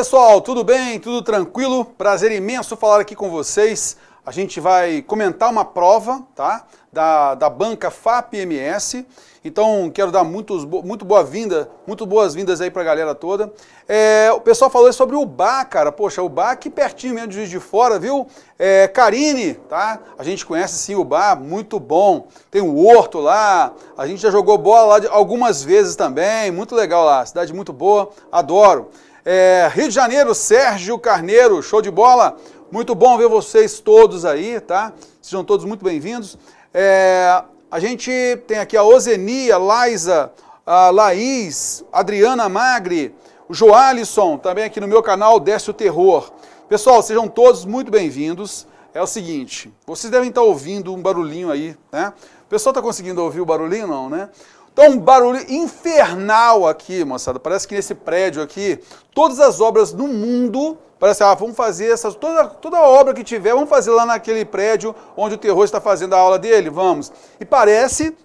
pessoal, tudo bem? Tudo tranquilo? Prazer imenso falar aqui com vocês. A gente vai comentar uma prova, tá? Da, da banca FAPMS. Então, quero dar muitos, muito boa-vinda, muito boas-vindas aí pra galera toda. É, o pessoal falou sobre o Bar, cara. Poxa, o Bar aqui pertinho mesmo de Juiz de Fora, viu? É, Karine, tá? A gente conhece sim o Bar, muito bom. Tem o Horto lá, a gente já jogou bola lá algumas vezes também, muito legal lá. Cidade muito boa, adoro. É, Rio de Janeiro, Sérgio Carneiro, show de bola. Muito bom ver vocês todos aí, tá? Sejam todos muito bem-vindos. É, a gente tem aqui a Ozenia, Laisa, a Laís, Adriana Magri, o Joalisson, também aqui no meu canal Desce o Terror. Pessoal, sejam todos muito bem-vindos. É o seguinte, vocês devem estar ouvindo um barulhinho aí, né? O pessoal está conseguindo ouvir o barulhinho, não, né? É um barulho infernal aqui, moçada. Parece que nesse prédio aqui, todas as obras no mundo, parece, ah, vamos fazer essas, toda, toda obra que tiver, vamos fazer lá naquele prédio onde o terror está fazendo a aula dele, vamos. E parece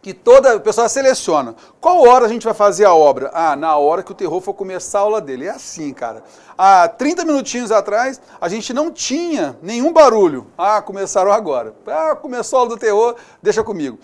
que toda a pessoa seleciona. Qual hora a gente vai fazer a obra? Ah, na hora que o terror for começar a aula dele. É assim, cara. Há 30 minutinhos atrás, a gente não tinha nenhum barulho. Ah, começaram agora. Ah, começou a aula do terror, deixa comigo.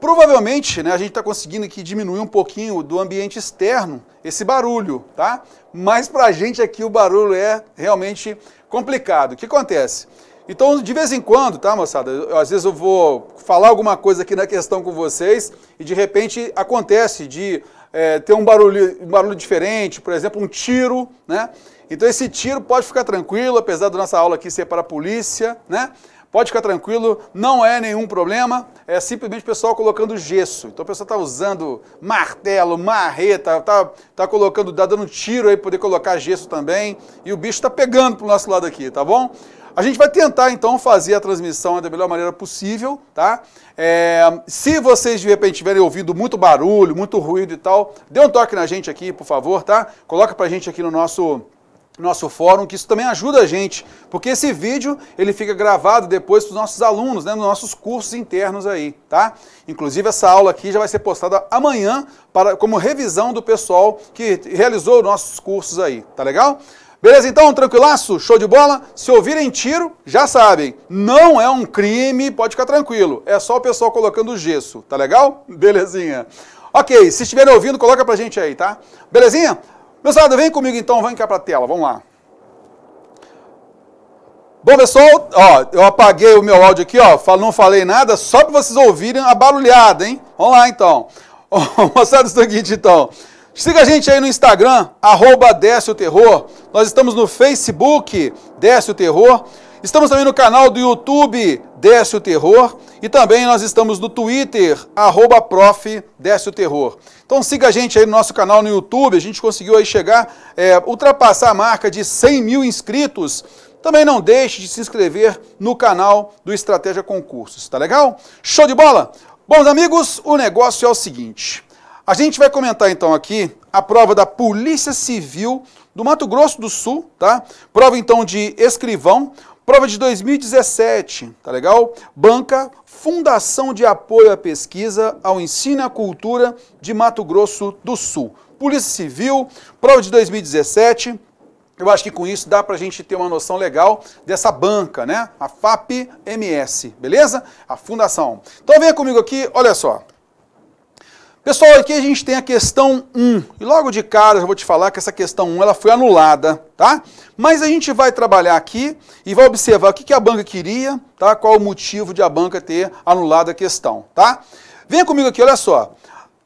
Provavelmente, né, a gente está conseguindo aqui diminuir um pouquinho do ambiente externo esse barulho, tá? Mas para a gente aqui o barulho é realmente complicado. O que acontece? Então, de vez em quando, tá, moçada? Eu, às vezes eu vou falar alguma coisa aqui na questão com vocês e de repente acontece de é, ter um barulho, um barulho diferente, por exemplo, um tiro, né? Então esse tiro pode ficar tranquilo, apesar da nossa aula aqui ser para a polícia, né? Pode ficar tranquilo, não é nenhum problema, é simplesmente o pessoal colocando gesso. Então o pessoal está usando martelo, marreta, está tá colocando, tá dando tiro aí para poder colocar gesso também, e o bicho está pegando para o nosso lado aqui, tá bom? A gente vai tentar então fazer a transmissão da melhor maneira possível, tá? É, se vocês de repente estiverem ouvindo muito barulho, muito ruído e tal, dê um toque na gente aqui, por favor, tá? Coloca pra gente aqui no nosso nosso fórum, que isso também ajuda a gente, porque esse vídeo ele fica gravado depois para os nossos alunos, né, nos nossos cursos internos aí, tá? Inclusive essa aula aqui já vai ser postada amanhã para como revisão do pessoal que realizou nossos cursos aí, tá legal? Beleza então, tranquilaço, show de bola? Se ouvirem tiro, já sabem, não é um crime, pode ficar tranquilo, é só o pessoal colocando gesso, tá legal? Belezinha. Ok, se estiverem ouvindo, coloca pra gente aí, tá? Belezinha? Pessoal, vem comigo então, vem cá para a tela, vamos lá. Bom, pessoal, ó, eu apaguei o meu áudio aqui, ó, não falei nada, só para vocês ouvirem a barulhada, hein? Vamos lá, então. Ó, mostrar o seguinte, então. Siga a gente aí no Instagram, arroba Desce o Terror. Nós estamos no Facebook, Desce o Terror. Estamos também no canal do YouTube, Desce o Terror. E também nós estamos no Twitter, arroba prof, Desce o Terror. Então siga a gente aí no nosso canal no YouTube. A gente conseguiu aí chegar, é, ultrapassar a marca de 100 mil inscritos. Também não deixe de se inscrever no canal do Estratégia Concursos, tá legal? Show de bola? Bom, amigos, o negócio é o seguinte. A gente vai comentar então aqui a prova da Polícia Civil do Mato Grosso do Sul, tá? Prova então de escrivão. Prova de 2017, tá legal? Banca Fundação de Apoio à Pesquisa, ao Ensino e à Cultura de Mato Grosso do Sul. Polícia Civil, prova de 2017. Eu acho que com isso dá para a gente ter uma noção legal dessa banca, né? A FAP MS, beleza? A fundação. Então venha comigo aqui, olha só. Pessoal, aqui a gente tem a questão 1, e logo de cara eu vou te falar que essa questão 1 ela foi anulada, tá? Mas a gente vai trabalhar aqui e vai observar o que, que a banca queria, tá? Qual o motivo de a banca ter anulado a questão, tá? Venha comigo aqui, olha só.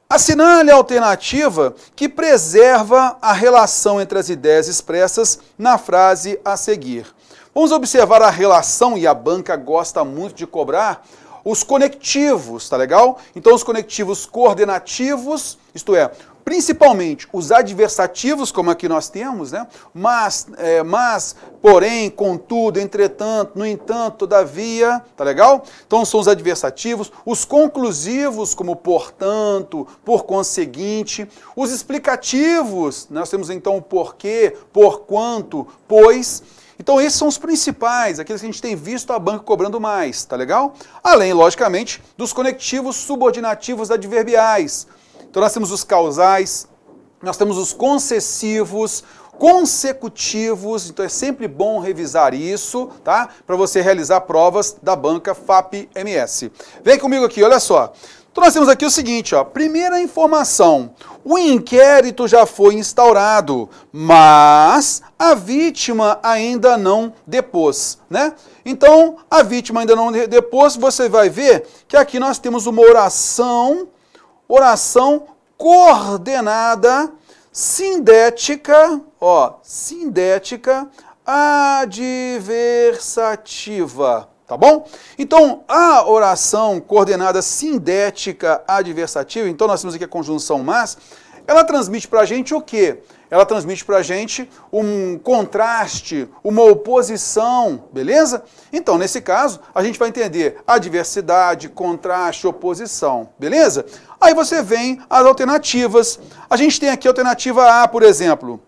Assinale a alternativa que preserva a relação entre as ideias expressas na frase a seguir. Vamos observar a relação, e a banca gosta muito de cobrar, os conectivos, tá legal? Então, os conectivos coordenativos, isto é, principalmente os adversativos, como aqui nós temos, né? Mas, é, mas, porém, contudo, entretanto, no entanto, todavia, tá legal? Então são os adversativos, os conclusivos, como portanto, por conseguinte, os explicativos, nós temos então o porquê, porquanto, pois, então esses são os principais, aqueles que a gente tem visto a banca cobrando mais, tá legal? Além, logicamente, dos conectivos subordinativos adverbiais. Então nós temos os causais, nós temos os concessivos, consecutivos, então é sempre bom revisar isso, tá? Para você realizar provas da banca FAP-MS. Vem comigo aqui, olha só. Então nós temos aqui o seguinte, ó, primeira informação, o inquérito já foi instaurado, mas a vítima ainda não depôs, né? Então, a vítima ainda não depôs, você vai ver que aqui nós temos uma oração, oração coordenada, sindética, ó, sindética, adversativa tá bom? Então, a oração coordenada sindética adversativa, então nós temos aqui a conjunção mas, ela transmite para a gente o quê? Ela transmite para a gente um contraste, uma oposição, beleza? Então, nesse caso, a gente vai entender adversidade, contraste, oposição, beleza? Aí você vem as alternativas. A gente tem aqui a alternativa A, por exemplo.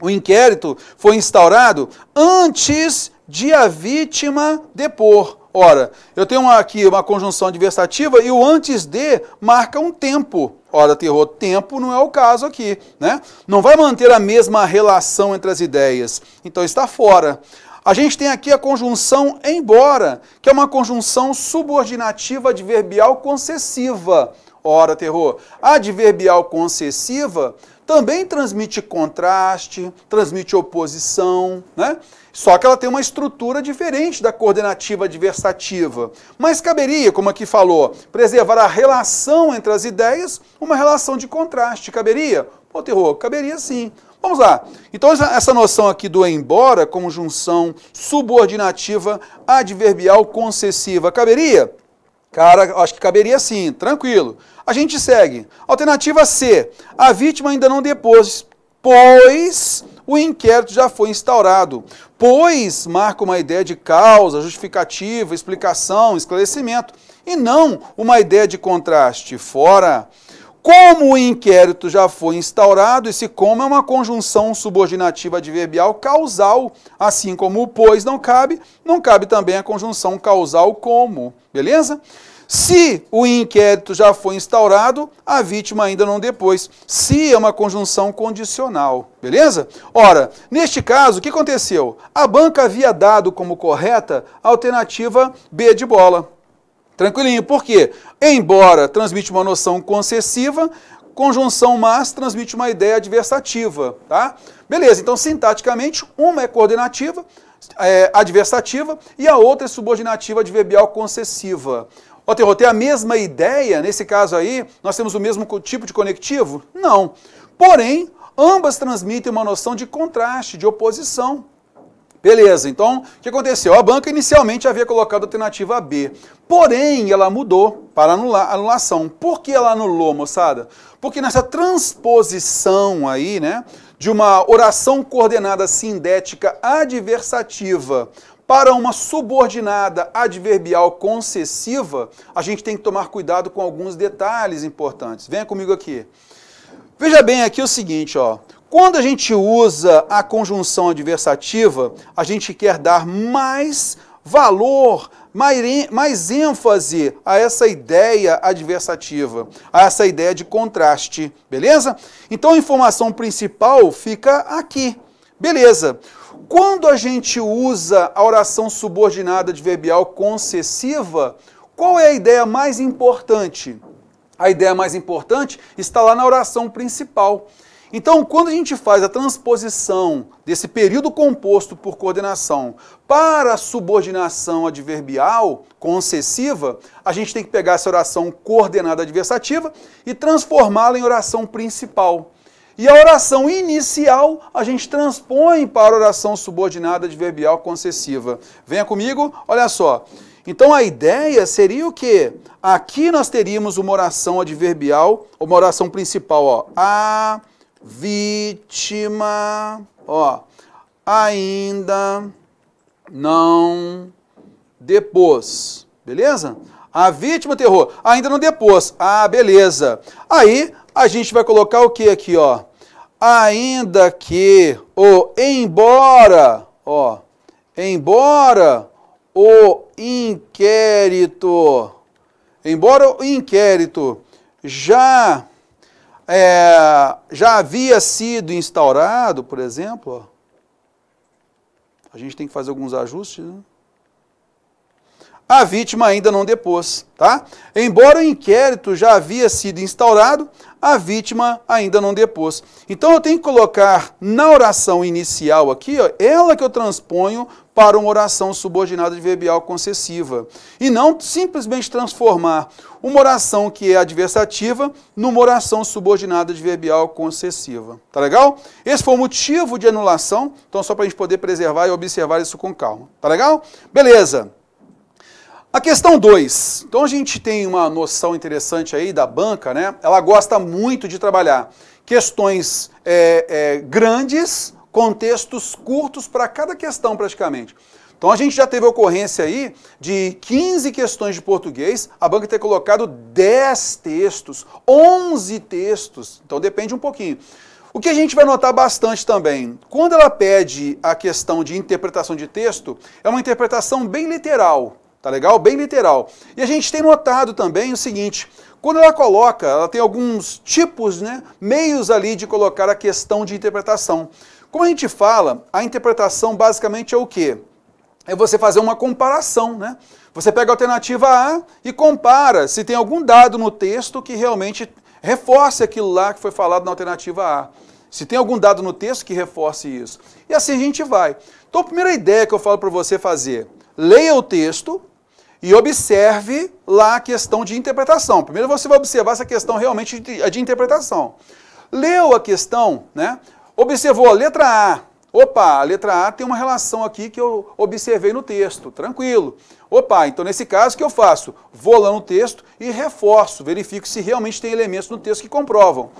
O inquérito foi instaurado antes de a vítima depor. Ora, eu tenho uma, aqui uma conjunção adversativa e o antes de marca um tempo. Ora, terror, tempo não é o caso aqui, né? Não vai manter a mesma relação entre as ideias. Então está fora. A gente tem aqui a conjunção embora, que é uma conjunção subordinativa adverbial concessiva. Ora, terror, a adverbial concessiva também transmite contraste, transmite oposição, né? Só que ela tem uma estrutura diferente da coordenativa adversativa. Mas caberia, como aqui falou, preservar a relação entre as ideias, uma relação de contraste. Caberia? Pô, terror, caberia sim. Vamos lá. Então, essa noção aqui do embora, conjunção subordinativa adverbial concessiva, caberia? Cara, acho que caberia sim, tranquilo. A gente segue. Alternativa C. A vítima ainda não depôs, pois o inquérito já foi instaurado, pois marca uma ideia de causa, justificativa, explicação, esclarecimento, e não uma ideia de contraste. Fora! Como o inquérito já foi instaurado, esse como é uma conjunção subordinativa adverbial causal, assim como o pois não cabe, não cabe também a conjunção causal como, beleza? Se o inquérito já foi instaurado, a vítima ainda não depois. Se é uma conjunção condicional, beleza? Ora, neste caso, o que aconteceu? A banca havia dado como correta a alternativa B de bola. Tranquilinho, por quê? Embora transmite uma noção concessiva, conjunção mas transmite uma ideia adversativa, tá? Beleza, então sintaticamente uma é coordenativa, é, adversativa e a outra é subordinativa adverbial concessiva. Ó, Terror, tem a mesma ideia, nesse caso aí, nós temos o mesmo tipo de conectivo? Não. Porém, ambas transmitem uma noção de contraste, de oposição. Beleza, então o que aconteceu? A banca inicialmente havia colocado a alternativa B, porém ela mudou para anular, anulação. Por que ela anulou, moçada? Porque nessa transposição aí, né, de uma oração coordenada sindética adversativa para uma subordinada adverbial concessiva, a gente tem que tomar cuidado com alguns detalhes importantes. Venha comigo aqui. Veja bem aqui o seguinte, ó. Quando a gente usa a conjunção adversativa, a gente quer dar mais valor, mais ênfase a essa ideia adversativa, a essa ideia de contraste, beleza? Então a informação principal fica aqui. Beleza. Quando a gente usa a oração subordinada adverbial concessiva, qual é a ideia mais importante? A ideia mais importante está lá na oração principal. Então, quando a gente faz a transposição desse período composto por coordenação para a subordinação adverbial concessiva, a gente tem que pegar essa oração coordenada adversativa e transformá-la em oração principal. E a oração inicial a gente transpõe para a oração subordinada adverbial concessiva. Venha comigo, olha só. Então a ideia seria o quê? Aqui nós teríamos uma oração adverbial, uma oração principal, ó. A vítima, ó, ainda não depôs. Beleza? A vítima terror ainda não depôs. Ah, beleza. Aí a gente vai colocar o que aqui, ó? ainda que ou embora, ó, embora o inquérito, embora o inquérito já é, já havia sido instaurado, por exemplo, ó, a gente tem que fazer alguns ajustes, né? a vítima ainda não depôs, tá? Embora o inquérito já havia sido instaurado, a vítima ainda não depôs. Então eu tenho que colocar na oração inicial aqui, ó, ela que eu transponho para uma oração subordinada adverbial concessiva. E não simplesmente transformar uma oração que é adversativa numa oração subordinada adverbial concessiva. Tá legal? Esse foi o motivo de anulação, então só para a gente poder preservar e observar isso com calma. Tá legal? Beleza. A questão 2. Então a gente tem uma noção interessante aí da banca, né? Ela gosta muito de trabalhar questões é, é, grandes, contextos curtos para cada questão praticamente. Então a gente já teve ocorrência aí de 15 questões de português, a banca ter colocado 10 textos, 11 textos, então depende um pouquinho. O que a gente vai notar bastante também, quando ela pede a questão de interpretação de texto, é uma interpretação bem literal. Tá legal? Bem literal. E a gente tem notado também o seguinte: quando ela coloca, ela tem alguns tipos, né, meios ali de colocar a questão de interpretação. Como a gente fala, a interpretação basicamente é o quê? É você fazer uma comparação, né? Você pega a alternativa A e compara se tem algum dado no texto que realmente reforce aquilo lá que foi falado na alternativa A. Se tem algum dado no texto que reforce isso. E assim a gente vai. Então, a primeira ideia que eu falo para você fazer: leia o texto, e observe lá a questão de interpretação. Primeiro você vai observar essa questão realmente de, é de interpretação. Leu a questão, né? Observou a letra A. Opa, a letra A tem uma relação aqui que eu observei no texto, tranquilo. Opa, então nesse caso o que eu faço? Vou lá no texto e reforço, verifico se realmente tem elementos no texto que comprovam.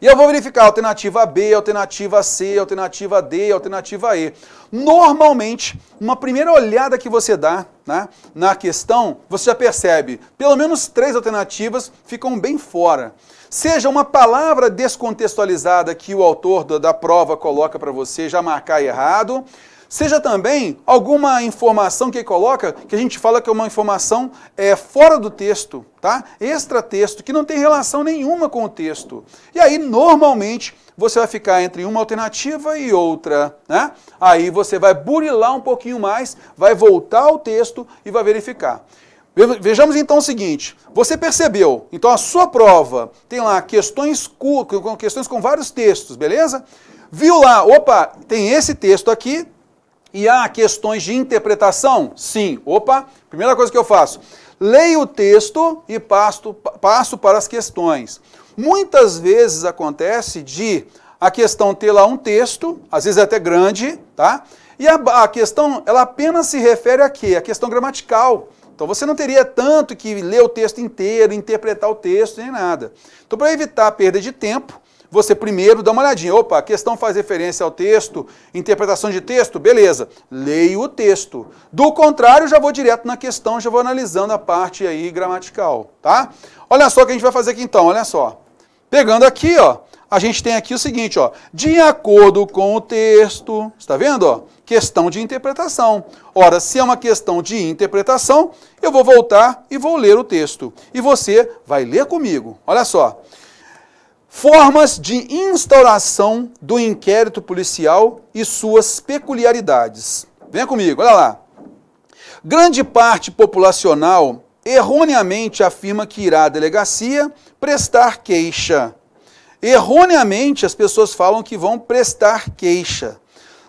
E eu vou verificar alternativa B, alternativa C, alternativa D, alternativa E. Normalmente, uma primeira olhada que você dá né, na questão, você já percebe, pelo menos três alternativas ficam bem fora. Seja uma palavra descontextualizada que o autor da prova coloca para você já marcar errado, seja também alguma informação que coloca, que a gente fala que é uma informação é, fora do texto, tá? Extratexto, que não tem relação nenhuma com o texto. E aí, normalmente, você vai ficar entre uma alternativa e outra, né? Aí você vai burilar um pouquinho mais, vai voltar ao texto e vai verificar. Vejamos então o seguinte: você percebeu, então a sua prova tem lá questões, questões com vários textos, beleza? Viu lá, opa, tem esse texto aqui, e há questões de interpretação? Sim. Opa, primeira coisa que eu faço. Leio o texto e passo, passo para as questões. Muitas vezes acontece de a questão ter lá um texto, às vezes é até grande, tá? E a, a questão, ela apenas se refere a quê? A questão gramatical. Então você não teria tanto que ler o texto inteiro, interpretar o texto, nem nada. Então para evitar a perda de tempo, você primeiro dá uma olhadinha. Opa, a questão faz referência ao texto, interpretação de texto, beleza. Leio o texto. Do contrário, já vou direto na questão, já vou analisando a parte aí gramatical, tá? Olha só o que a gente vai fazer aqui então, olha só. Pegando aqui, ó, a gente tem aqui o seguinte, ó, de acordo com o texto, está vendo? Ó, questão de interpretação. Ora, se é uma questão de interpretação, eu vou voltar e vou ler o texto. E você vai ler comigo. Olha só. Formas de instauração do inquérito policial e suas peculiaridades. Venha comigo, olha lá. Grande parte populacional erroneamente afirma que irá à delegacia prestar queixa. Erroneamente as pessoas falam que vão prestar queixa.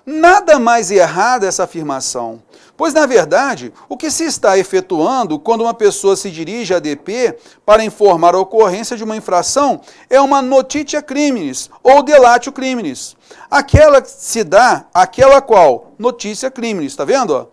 Nada mais errado essa afirmação. Pois, na verdade, o que se está efetuando quando uma pessoa se dirige à DP para informar a ocorrência de uma infração é uma notitia criminis ou delatio criminis. Aquela se dá, aquela qual? Notícia criminis, está vendo?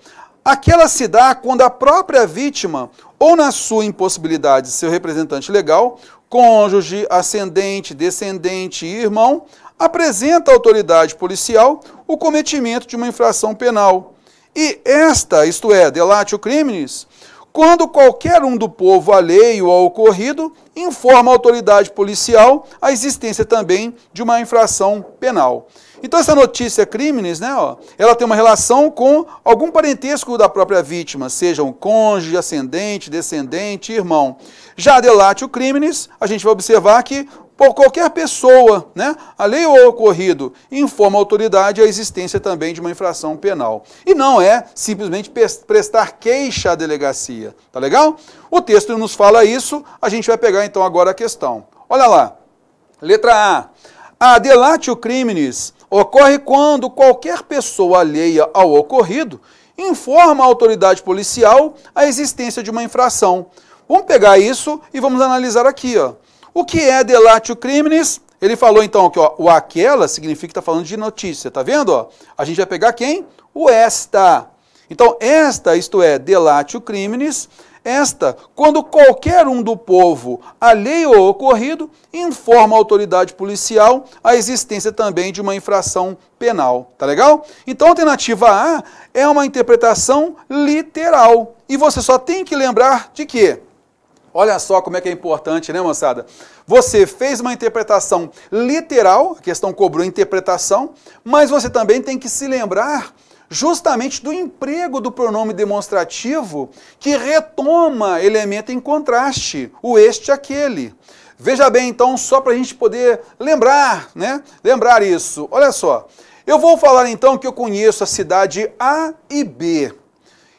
Aquela se dá quando a própria vítima, ou na sua impossibilidade, seu representante legal, cônjuge, ascendente, descendente e irmão, apresenta à autoridade policial o cometimento de uma infração penal e esta, isto é, delatio criminis, quando qualquer um do povo alheio ao ocorrido informa a autoridade policial a existência também de uma infração penal. Então essa notícia crimes, né, ó, ela tem uma relação com algum parentesco da própria vítima, seja um cônjuge, ascendente, descendente, irmão. Já delatio crimes, a gente vai observar que por qualquer pessoa, né, a lei ou ocorrido, informa a autoridade a existência também de uma infração penal. E não é simplesmente prestar queixa à delegacia, tá legal? O texto nos fala isso, a gente vai pegar então agora a questão. Olha lá, letra A. A delatio criminis ocorre quando qualquer pessoa alheia ao ocorrido informa a autoridade policial a existência de uma infração. Vamos pegar isso e vamos analisar aqui, ó. O que é delatio criminis? Ele falou então que ó, o aquela significa que está falando de notícia, tá vendo? Ó? A gente vai pegar quem? O esta. Então, esta, isto é, delatio criminis, esta, quando qualquer um do povo, alheio ao ocorrido, informa a autoridade policial a existência também de uma infração penal, tá legal? Então a alternativa A é uma interpretação literal. E você só tem que lembrar de quê? Olha só como é que é importante, né, moçada? Você fez uma interpretação literal, a questão cobrou interpretação, mas você também tem que se lembrar justamente do emprego do pronome demonstrativo que retoma elemento em contraste, o este aquele. Veja bem, então, só para a gente poder lembrar, né? Lembrar isso. Olha só. Eu vou falar então que eu conheço a cidade A e B.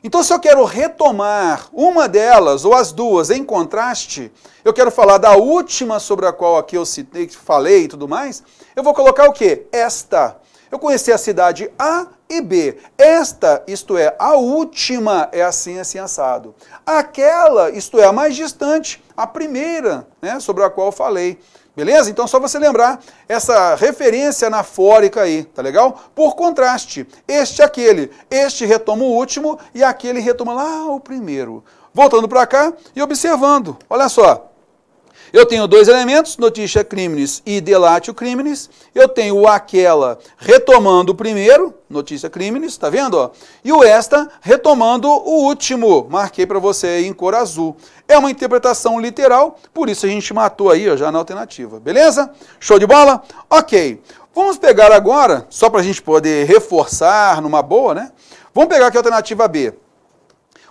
Então, se eu quero retomar uma delas ou as duas em contraste, eu quero falar da última sobre a qual aqui eu citei, falei e tudo mais, eu vou colocar o quê? Esta. Eu conheci a cidade A e B. Esta, isto é, a última é assim, assim, assado. Aquela, isto é, a mais distante, a primeira, né, sobre a qual eu falei. Beleza? Então só você lembrar essa referência anafórica aí, tá legal? Por contraste, este é aquele, este retoma o último e aquele retoma lá o primeiro. Voltando para cá e observando, olha só. Eu tenho dois elementos, notícia criminis e delatio criminis. Eu tenho aquela retomando o primeiro, notícia criminis, tá vendo? E o esta retomando o último, marquei para você em cor azul. É uma interpretação literal, por isso a gente matou aí ó, já na alternativa, beleza? Show de bola? Ok. Vamos pegar agora, só para a gente poder reforçar numa boa, né? Vamos pegar aqui a alternativa B.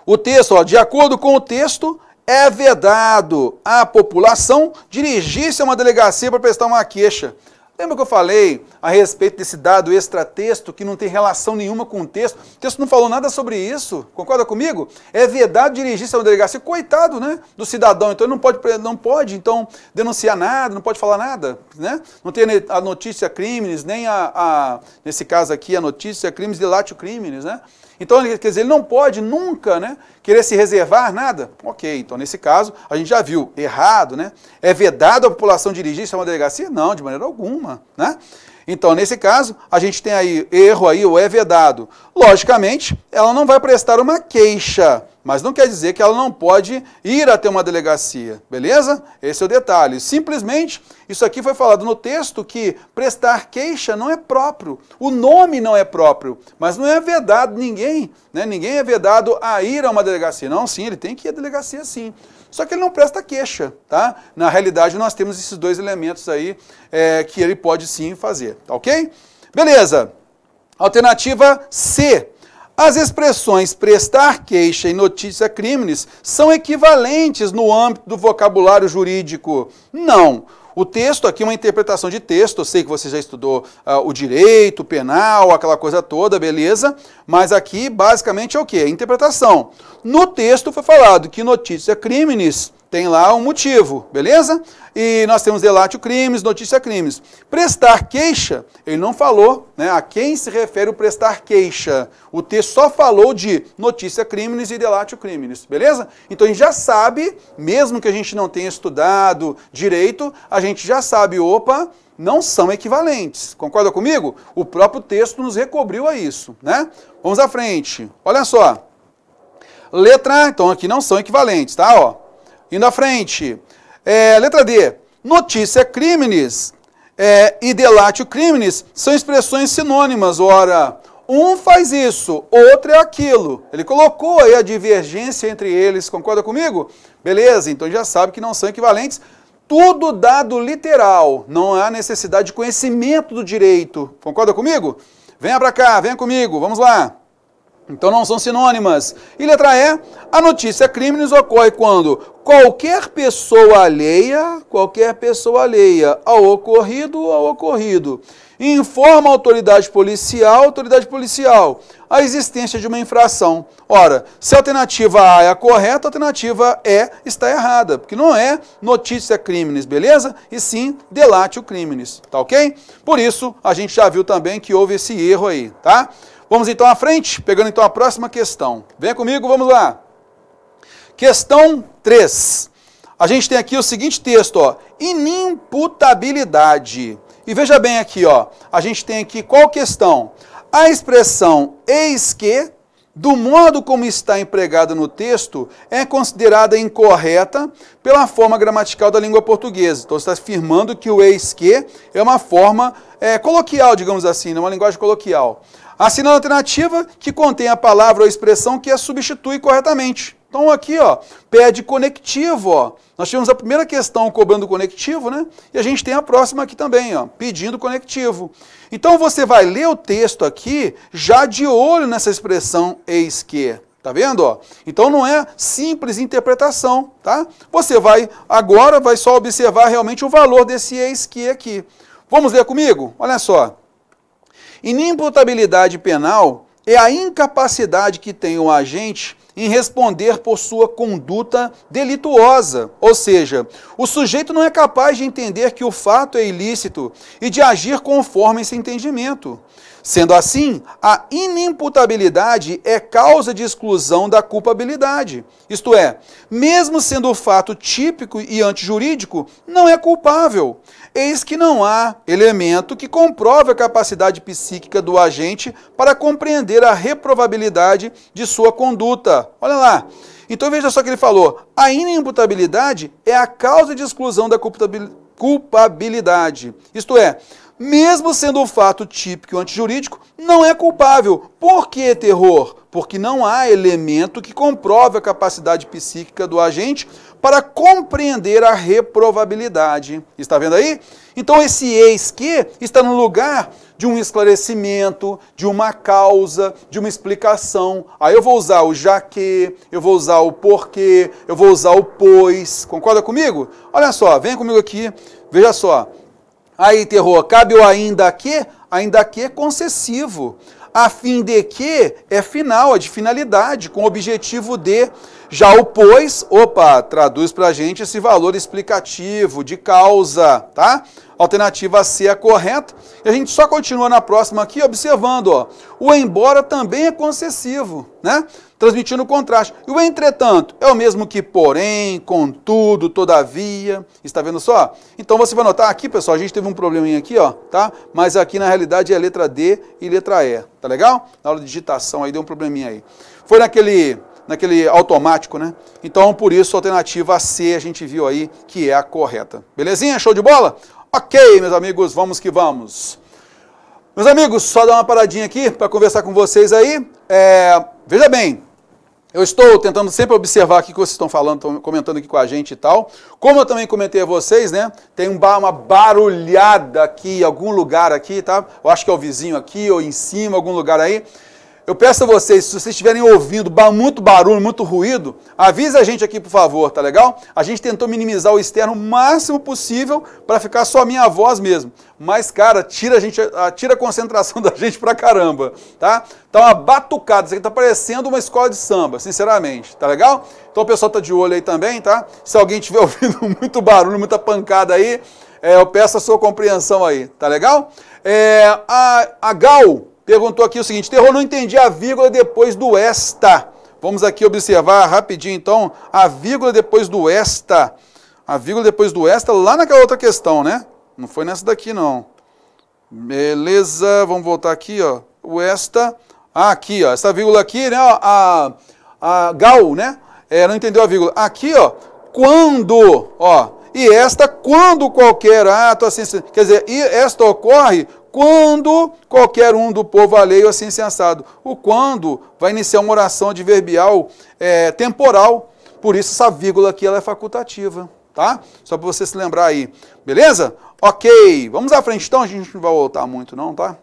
O texto, ó, de acordo com o texto, é vedado à população dirigir-se a uma delegacia para prestar uma queixa. Lembra que eu falei a respeito desse dado extratexto que não tem relação nenhuma com o texto? O texto não falou nada sobre isso. Concorda comigo? É vedado dirigir-se a uma delegacia. Coitado, né? Do cidadão. Então ele não pode, não pode então, denunciar nada, não pode falar nada. Né? Não tem a notícia crimes, nem a, a nesse caso aqui, a notícia crimes, delatio crimes, né? Então, quer dizer, ele não pode nunca né, querer se reservar nada. Ok, então nesse caso, a gente já viu, errado, né? É vedado a população dirigir isso é uma delegacia? Não, de maneira alguma, né? Então, nesse caso, a gente tem aí erro aí, ou é vedado. Logicamente, ela não vai prestar uma queixa mas não quer dizer que ela não pode ir até uma delegacia, beleza? Esse é o detalhe. Simplesmente, isso aqui foi falado no texto que prestar queixa não é próprio, o nome não é próprio, mas não é vedado ninguém, né? Ninguém é vedado a ir a uma delegacia. Não, sim, ele tem que ir à delegacia sim. Só que ele não presta queixa, tá? Na realidade, nós temos esses dois elementos aí é, que ele pode sim fazer, tá ok? Beleza. Alternativa C, as expressões prestar queixa e notícia crimes são equivalentes no âmbito do vocabulário jurídico? Não. O texto aqui é uma interpretação de texto, eu sei que você já estudou uh, o direito, o penal, aquela coisa toda, beleza? Mas aqui basicamente é o que? É interpretação. No texto foi falado que notícia crimes tem lá um motivo, beleza? E nós temos delatio crimes, notícia crimes. Prestar queixa, ele não falou, né? A quem se refere o prestar queixa? O texto só falou de notícia crimes e delatio crimes, beleza? Então a gente já sabe, mesmo que a gente não tenha estudado direito, a gente já sabe, opa, não são equivalentes. Concorda comigo? O próprio texto nos recobriu a isso, né? Vamos à frente. Olha só. Letra, então aqui não são equivalentes, tá? Ó. Indo à frente. É, letra D. Notícia crimes é, e delatio crimes são expressões sinônimas, ora. Um faz isso, outro é aquilo. Ele colocou aí a divergência entre eles, concorda comigo? Beleza, então já sabe que não são equivalentes. Tudo dado literal, não há necessidade de conhecimento do direito. Concorda comigo? Venha para cá, venha comigo, vamos lá. Então não são sinônimas. E letra E, a notícia crimes ocorre quando qualquer pessoa alheia, qualquer pessoa alheia ao ocorrido ou ao ocorrido, informa a autoridade policial, autoridade policial, a existência de uma infração. Ora, se a alternativa A é a correta, a alternativa E está errada, porque não é notícia crimes, beleza? E sim delate o crimes, tá ok? Por isso, a gente já viu também que houve esse erro aí, tá? Vamos então à frente, pegando então a próxima questão. Venha comigo, vamos lá. Questão 3. A gente tem aqui o seguinte texto, ó, inimputabilidade. E veja bem aqui, ó, a gente tem aqui qual questão? A expressão eis que, do modo como está empregada no texto, é considerada incorreta pela forma gramatical da língua portuguesa. Então, está afirmando que o eis que é uma forma é, coloquial, digamos assim, né? uma linguagem coloquial. Assinando a alternativa que contém a palavra ou expressão que a substitui corretamente. Então aqui, ó, pede conectivo, ó. Nós tivemos a primeira questão cobrando conectivo, né? E a gente tem a próxima aqui também, ó, pedindo conectivo. Então você vai ler o texto aqui já de olho nessa expressão eis que. Tá vendo, ó? Então não é simples interpretação, tá? Você vai agora vai só observar realmente o valor desse eis que aqui. Vamos ler comigo? Olha só. Inimputabilidade penal é a incapacidade que tem o agente em responder por sua conduta delituosa, ou seja, o sujeito não é capaz de entender que o fato é ilícito e de agir conforme esse entendimento. Sendo assim, a inimputabilidade é causa de exclusão da culpabilidade. Isto é, mesmo sendo o fato típico e antijurídico, não é culpável, eis que não há elemento que comprove a capacidade psíquica do agente para compreender a reprovabilidade de sua conduta. Olha lá. Então veja só o que ele falou. A inimputabilidade é a causa de exclusão da culpabilidade. Isto é, mesmo sendo o um fato típico antijurídico, não é culpável. Por que terror? Porque não há elemento que comprove a capacidade psíquica do agente para compreender a reprovabilidade. Está vendo aí? Então, esse eis que está no lugar de um esclarecimento, de uma causa, de uma explicação. Aí eu vou usar o já que, eu vou usar o porquê, eu vou usar o pois. Concorda comigo? Olha só, vem comigo aqui, veja só. Aí, terror, cabe o ainda que? Ainda que é concessivo a fim de que é final, é de finalidade, com objetivo de. Já o pois, opa, traduz para a gente esse valor explicativo, de causa, tá? Alternativa C é correta. E a gente só continua na próxima aqui observando, ó. O embora também é concessivo, né? transmitindo o contraste. E o entretanto é o mesmo que porém, contudo, todavia. Está vendo só? Então você vai notar aqui, pessoal, a gente teve um probleminha aqui, ó, tá? Mas aqui na realidade é letra D e letra E, tá legal? Na aula de digitação aí deu um probleminha aí. Foi naquele naquele automático, né? Então, por isso, a alternativa C a gente viu aí que é a correta. Belezinha? Show de bola? Ok, meus amigos, vamos que vamos. Meus amigos, só dar uma paradinha aqui para conversar com vocês aí. É, veja bem, eu estou tentando sempre observar aqui o que vocês estão falando, estão comentando aqui com a gente e tal. Como eu também comentei a vocês, né? Tem uma barulhada aqui, algum lugar aqui, tá? Eu acho que é o vizinho aqui ou em cima, algum lugar aí. Eu peço a vocês, se vocês estiverem ouvindo muito barulho, muito ruído, avise a gente aqui, por favor, tá legal? A gente tentou minimizar o externo o máximo possível para ficar só a minha voz mesmo. Mas, cara, tira a, gente, tira a concentração da gente pra caramba, tá? Tá uma batucada, isso aqui tá parecendo uma escola de samba, sinceramente, tá legal? Então o pessoal tá de olho aí também, tá? Se alguém estiver ouvindo muito barulho, muita pancada aí, é, eu peço a sua compreensão aí, tá legal? É, a, a Gal perguntou aqui o seguinte: Terror, não entendi a vírgula depois do esta. Vamos aqui observar rapidinho, então, a vírgula depois do esta. A vírgula depois do esta, lá naquela outra questão, né? Não foi nessa daqui, não. Beleza, vamos voltar aqui, ó. O esta. Ah, aqui, ó. Essa vírgula aqui, né? Ó, a, a Gal, né? É, não entendeu a vírgula. Aqui, ó. Quando, ó. E esta, quando qualquer ato assim. Quer dizer, e esta ocorre quando qualquer um do povo alheio assim é sensado. O quando vai iniciar uma oração adverbial é, temporal. Por isso essa vírgula aqui ela é facultativa, tá? Só para você se lembrar aí. Beleza? Ok, vamos à frente então, a gente não vai voltar muito não, tá?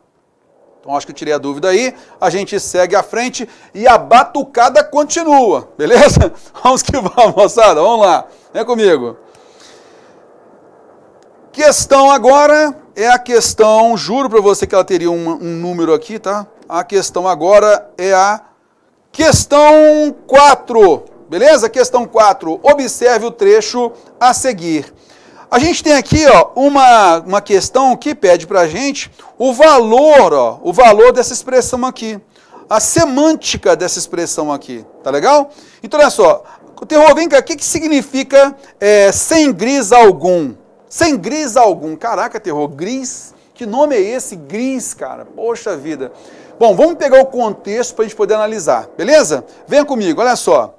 Então acho que eu tirei a dúvida aí, a gente segue à frente e a batucada continua, beleza? Vamos que vamos, moçada, vamos lá, vem comigo. Questão agora é a questão, juro para você que ela teria um, um número aqui, tá? A questão agora é a questão 4. Beleza? Questão 4. Observe o trecho a seguir. A gente tem aqui ó, uma, uma questão que pede para a gente o valor, ó, o valor dessa expressão aqui, a semântica dessa expressão aqui, tá legal? Então olha só, o terror vem cá, o que, que significa é, sem gris algum? Sem gris algum. Caraca, terror, gris. Que nome é esse? Gris, cara. Poxa vida. Bom, vamos pegar o contexto para a gente poder analisar, beleza? Venha comigo, olha só.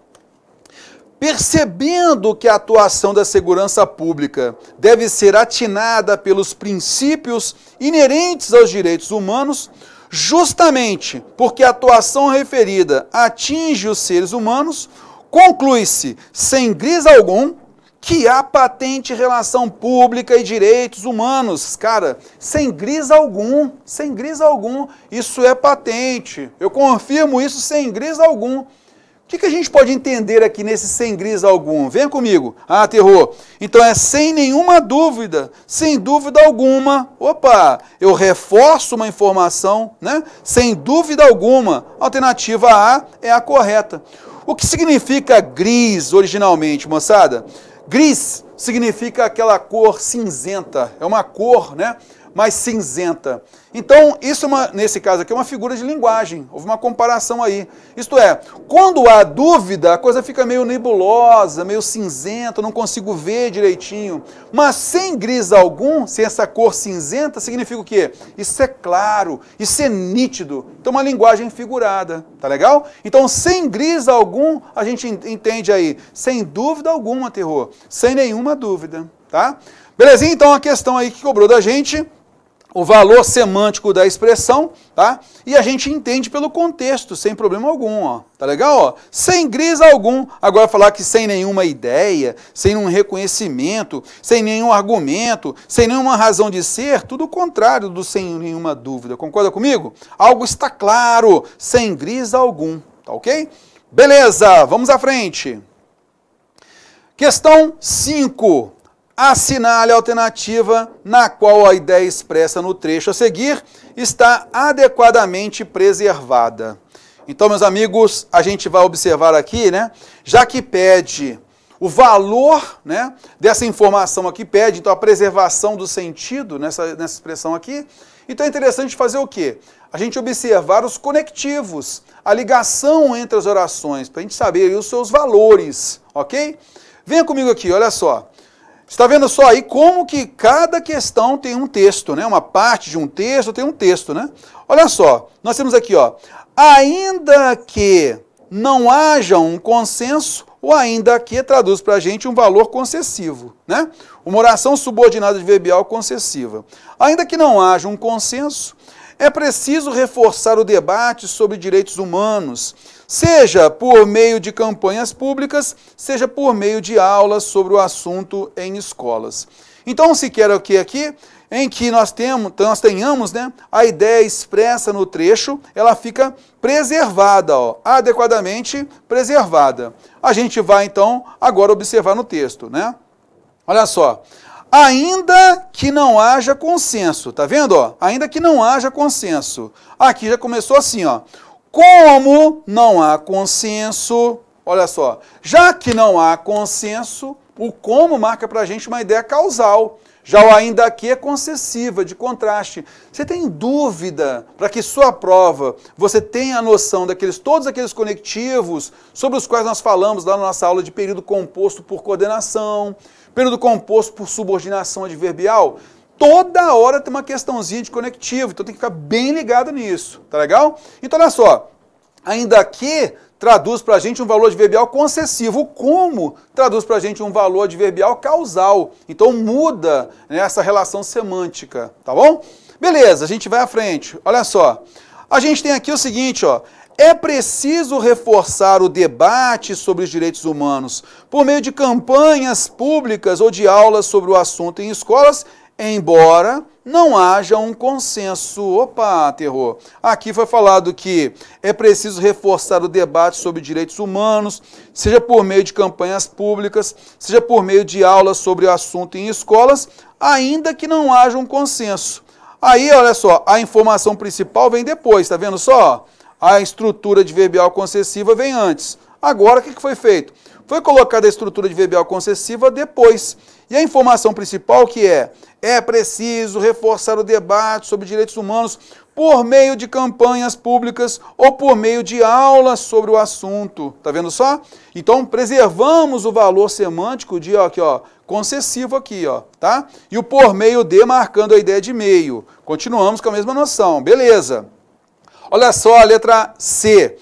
Percebendo que a atuação da segurança pública deve ser atinada pelos princípios inerentes aos direitos humanos, justamente porque a atuação referida atinge os seres humanos, conclui-se, sem gris algum, que há patente relação pública e direitos humanos. Cara, sem gris algum, sem gris algum, isso é patente. Eu confirmo isso sem gris algum. O que, que a gente pode entender aqui nesse sem gris algum? Vem comigo. Ah, terror. Então é sem nenhuma dúvida, sem dúvida alguma. Opa, eu reforço uma informação, né? Sem dúvida alguma. Alternativa A é a correta. O que significa gris originalmente, moçada? Gris significa aquela cor cinzenta, é uma cor, né? mais cinzenta. Então, isso é uma, nesse caso aqui é uma figura de linguagem, houve uma comparação aí. Isto é, quando há dúvida, a coisa fica meio nebulosa, meio cinzenta, não consigo ver direitinho. Mas sem gris algum, sem essa cor cinzenta, significa o quê? Isso é claro, isso é nítido. Então, uma linguagem figurada, tá legal? Então, sem gris algum, a gente entende aí, sem dúvida alguma, terror, sem nenhuma dúvida, tá? Belezinha? Então, a questão aí que cobrou da gente o valor semântico da expressão, tá? E a gente entende pelo contexto, sem problema algum, ó. Tá legal, ó? Sem gris algum. Agora falar que sem nenhuma ideia, sem um reconhecimento, sem nenhum argumento, sem nenhuma razão de ser, tudo o contrário do sem nenhuma dúvida. Concorda comigo? Algo está claro, sem gris algum, tá OK? Beleza, vamos à frente. Questão 5 assinale a alternativa na qual a ideia expressa no trecho a seguir está adequadamente preservada. Então, meus amigos, a gente vai observar aqui, né? Já que pede o valor né, dessa informação aqui, pede então a preservação do sentido nessa, nessa expressão aqui. Então é interessante fazer o quê? A gente observar os conectivos, a ligação entre as orações, para a gente saber os seus valores, ok? Venha comigo aqui, olha só está vendo só aí como que cada questão tem um texto, né? Uma parte de um texto tem um texto, né? Olha só, nós temos aqui, ó, ainda que não haja um consenso, ou ainda que traduz para a gente um valor concessivo, né? Uma oração subordinada verbial concessiva. Ainda que não haja um consenso, é preciso reforçar o debate sobre direitos humanos, seja por meio de campanhas públicas, seja por meio de aulas sobre o assunto em escolas. Então, se quer o que aqui? Em que nós, temos, nós tenhamos né, a ideia expressa no trecho, ela fica preservada, ó, adequadamente preservada. A gente vai, então, agora observar no texto. Né? Olha só. Ainda que não haja consenso, tá vendo? Ó? Ainda que não haja consenso. Aqui já começou assim, ó. Como não há consenso, olha só, já que não há consenso, o como marca para a gente uma ideia causal. Já o ainda aqui é concessiva, de contraste. Você tem dúvida para que sua prova você tenha a noção daqueles todos aqueles conectivos sobre os quais nós falamos lá na nossa aula de período composto por coordenação, período composto por subordinação adverbial? toda hora tem uma questãozinha de conectivo, então tem que ficar bem ligado nisso, tá legal? Então olha só, ainda que traduz para a gente um valor adverbial concessivo, como traduz para a gente um valor adverbial causal. Então muda né, essa relação semântica, tá bom? Beleza, a gente vai à frente. Olha só, a gente tem aqui o seguinte, ó. É preciso reforçar o debate sobre os direitos humanos por meio de campanhas públicas ou de aulas sobre o assunto em escolas embora não haja um consenso. Opa, terror. Aqui foi falado que é preciso reforçar o debate sobre direitos humanos, seja por meio de campanhas públicas, seja por meio de aulas sobre o assunto em escolas, ainda que não haja um consenso. Aí, olha só, a informação principal vem depois, tá vendo só? A estrutura de verbial concessiva vem antes. Agora, o que foi feito? Foi colocada a estrutura de verbial concessiva depois. E a informação principal que é: é preciso reforçar o debate sobre direitos humanos por meio de campanhas públicas ou por meio de aulas sobre o assunto. Tá vendo só? Então preservamos o valor semântico de ó, aqui, ó, concessivo aqui, ó, tá? E o por meio de marcando a ideia de meio. Continuamos com a mesma noção. Beleza. Olha só a letra C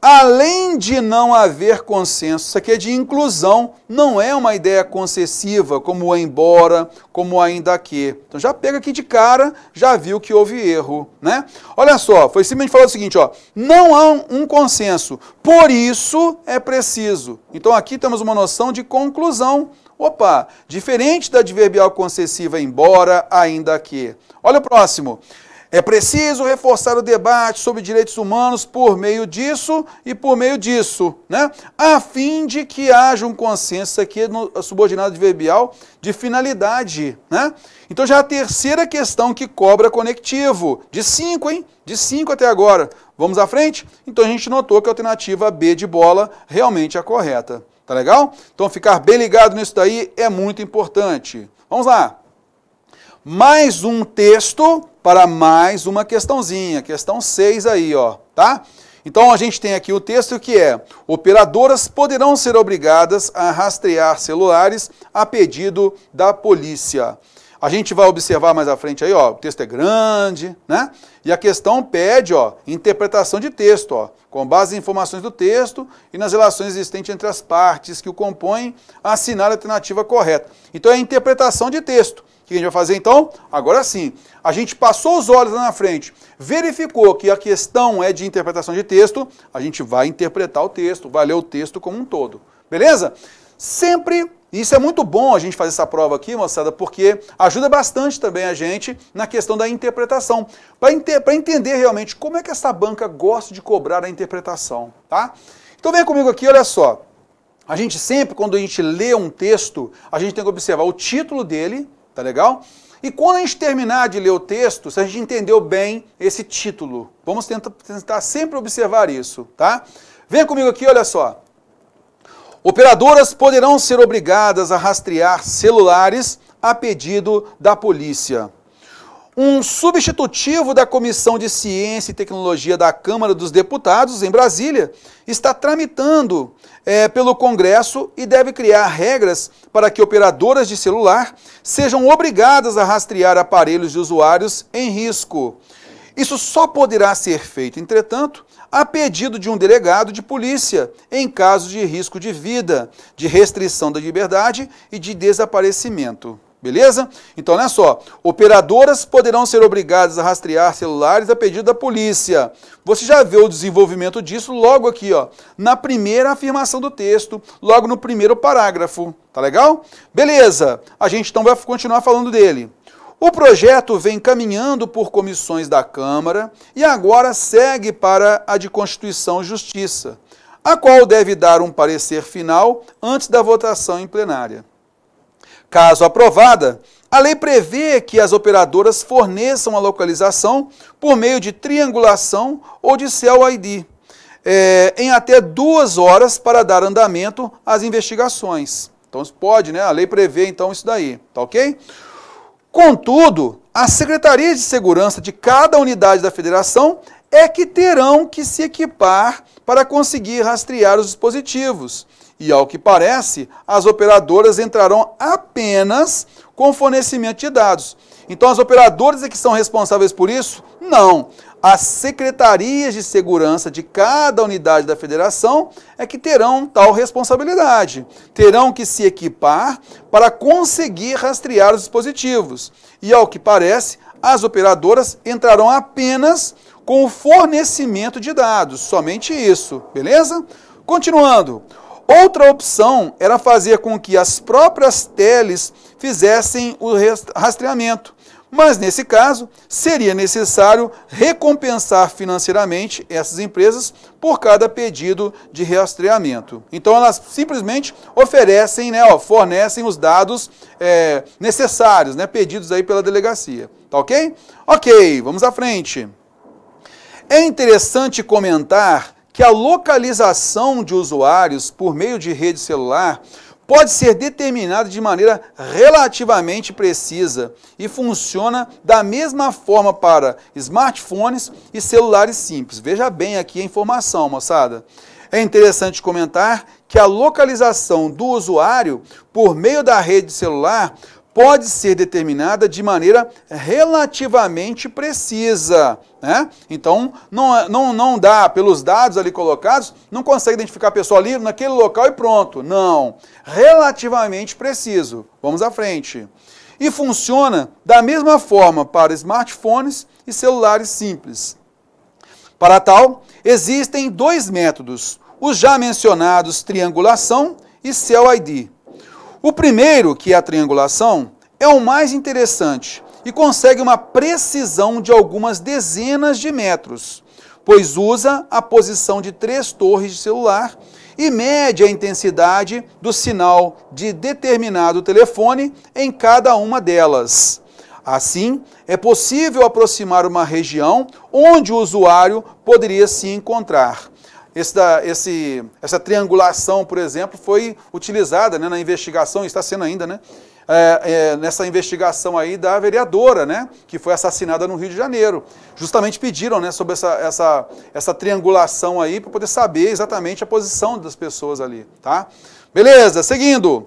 além de não haver consenso, isso aqui é de inclusão, não é uma ideia concessiva, como embora, como ainda que. Então já pega aqui de cara, já viu que houve erro, né? Olha só, foi simplesmente falar o seguinte, ó, não há um consenso, por isso é preciso. Então aqui temos uma noção de conclusão. Opa, diferente da adverbial concessiva embora, ainda que. Olha o próximo. É preciso reforçar o debate sobre direitos humanos por meio disso e por meio disso, né? a fim de que haja um consenso aqui no subordinado adverbial de finalidade. Né? Então já a terceira questão que cobra conectivo, de 5, hein? De 5 até agora. Vamos à frente? Então a gente notou que a alternativa B de bola realmente é a correta. Tá legal? Então ficar bem ligado nisso daí é muito importante. Vamos lá. Mais um texto para mais uma questãozinha, questão 6 aí, ó, tá? Então a gente tem aqui o texto que é: operadoras poderão ser obrigadas a rastrear celulares a pedido da polícia. A gente vai observar mais à frente aí, ó, o texto é grande, né? E a questão pede, ó, interpretação de texto, ó, com base em informações do texto e nas relações existentes entre as partes que o compõem, assinar a alternativa correta. Então é interpretação de texto que a gente vai fazer então? Agora sim, a gente passou os olhos lá na frente, verificou que a questão é de interpretação de texto, a gente vai interpretar o texto, vai ler o texto como um todo. Beleza? Sempre, isso é muito bom a gente fazer essa prova aqui, moçada, porque ajuda bastante também a gente na questão da interpretação, para entender realmente como é que essa banca gosta de cobrar a interpretação, tá? Então vem comigo aqui, olha só. A gente sempre, quando a gente lê um texto, a gente tem que observar o título dele, Tá legal? E quando a gente terminar de ler o texto, se a gente entendeu bem esse título, vamos tentar, tentar sempre observar isso, tá? Vem comigo aqui, olha só. Operadoras poderão ser obrigadas a rastrear celulares a pedido da polícia um substitutivo da Comissão de Ciência e Tecnologia da Câmara dos Deputados, em Brasília, está tramitando é, pelo Congresso e deve criar regras para que operadoras de celular sejam obrigadas a rastrear aparelhos de usuários em risco. Isso só poderá ser feito, entretanto, a pedido de um delegado de polícia, em caso de risco de vida, de restrição da liberdade e de desaparecimento. Beleza? Então, olha só. Operadoras poderão ser obrigadas a rastrear celulares a pedido da polícia. Você já vê o desenvolvimento disso logo aqui, ó, na primeira afirmação do texto, logo no primeiro parágrafo. Tá legal? Beleza. A gente então vai continuar falando dele. O projeto vem caminhando por comissões da Câmara e agora segue para a de Constituição e Justiça, a qual deve dar um parecer final antes da votação em plenária. Caso aprovada, a lei prevê que as operadoras forneçam a localização por meio de triangulação ou de cell ID, é, em até duas horas para dar andamento às investigações. Então pode, né? A lei prevê então isso daí, tá ok? Contudo, as secretarias de segurança de cada unidade da federação é que terão que se equipar para conseguir rastrear os dispositivos, e ao que parece, as operadoras entrarão apenas com fornecimento de dados. Então as operadoras é que são responsáveis por isso? Não. As secretarias de segurança de cada unidade da federação é que terão tal responsabilidade. Terão que se equipar para conseguir rastrear os dispositivos. E ao que parece, as operadoras entrarão apenas com o fornecimento de dados, somente isso, beleza? Continuando, Outra opção era fazer com que as próprias teles fizessem o rastreamento. Mas, nesse caso, seria necessário recompensar financeiramente essas empresas por cada pedido de rastreamento. Então, elas simplesmente oferecem, né, ó, fornecem os dados é, necessários, né, pedidos aí pela delegacia. Tá ok? Ok, vamos à frente. É interessante comentar que a localização de usuários por meio de rede celular pode ser determinada de maneira relativamente precisa e funciona da mesma forma para smartphones e celulares simples. Veja bem aqui a informação, moçada. É interessante comentar que a localização do usuário por meio da rede celular pode ser determinada de maneira relativamente precisa. Né? Então, não, é, não, não dá, pelos dados ali colocados, não consegue identificar a pessoa ali naquele local e pronto. Não. Relativamente preciso. Vamos à frente. E funciona da mesma forma para smartphones e celulares simples. Para tal, existem dois métodos: os já mencionados triangulação e Cell ID. O primeiro, que é a triangulação, é o mais interessante e consegue uma precisão de algumas dezenas de metros, pois usa a posição de três torres de celular e mede a intensidade do sinal de determinado telefone em cada uma delas. Assim, é possível aproximar uma região onde o usuário poderia se encontrar, esse da, esse, essa triangulação, por exemplo, foi utilizada né, na investigação, está sendo ainda, né? É, é, nessa investigação aí da vereadora, né, que foi assassinada no Rio de Janeiro. Justamente pediram, né, sobre essa, essa, essa triangulação aí para poder saber exatamente a posição das pessoas ali, tá? Beleza, seguindo.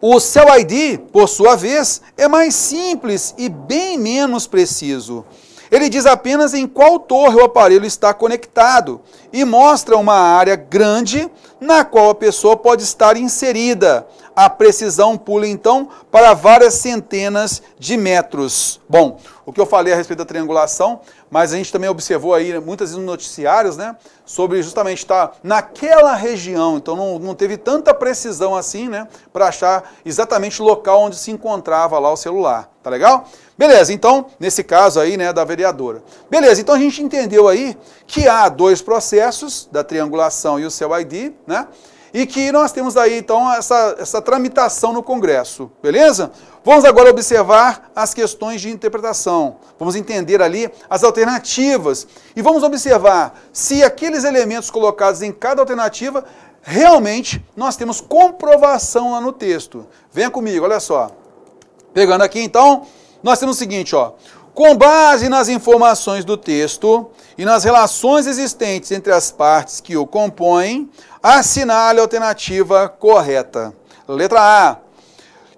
O Cell ID, por sua vez, é mais simples e bem menos preciso. Ele diz apenas em qual torre o aparelho está conectado e mostra uma área grande na qual a pessoa pode estar inserida. A precisão pula então para várias centenas de metros. Bom, o que eu falei a respeito da triangulação, mas a gente também observou aí muitas vezes nos noticiários, né, sobre justamente estar naquela região, então não, não teve tanta precisão assim, né, para achar exatamente o local onde se encontrava lá o celular, tá legal? Beleza, então, nesse caso aí, né, da vereadora. Beleza, então a gente entendeu aí que há dois processos, da triangulação e o seu ID, né? E que nós temos aí, então, essa, essa tramitação no Congresso, beleza? Vamos agora observar as questões de interpretação. Vamos entender ali as alternativas. E vamos observar se aqueles elementos colocados em cada alternativa, realmente nós temos comprovação lá no texto. Venha comigo, olha só. Pegando aqui, então, nós temos o seguinte, ó. Com base nas informações do texto e nas relações existentes entre as partes que o compõem, assinale a alternativa correta. Letra A.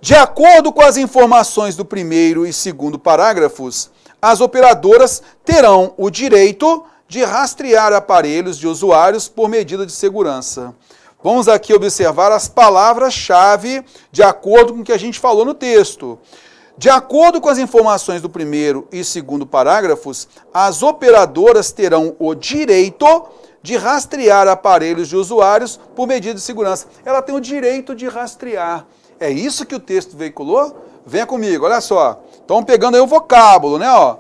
De acordo com as informações do primeiro e segundo parágrafos, as operadoras terão o direito de rastrear aparelhos de usuários por medida de segurança. Vamos aqui observar as palavras-chave de acordo com o que a gente falou no texto. De acordo com as informações do primeiro e segundo parágrafos, as operadoras terão o direito de rastrear aparelhos de usuários por medida de segurança. Ela tem o direito de rastrear. É isso que o texto veiculou? Venha comigo, olha só. Estão pegando aí o vocábulo, né? Ó.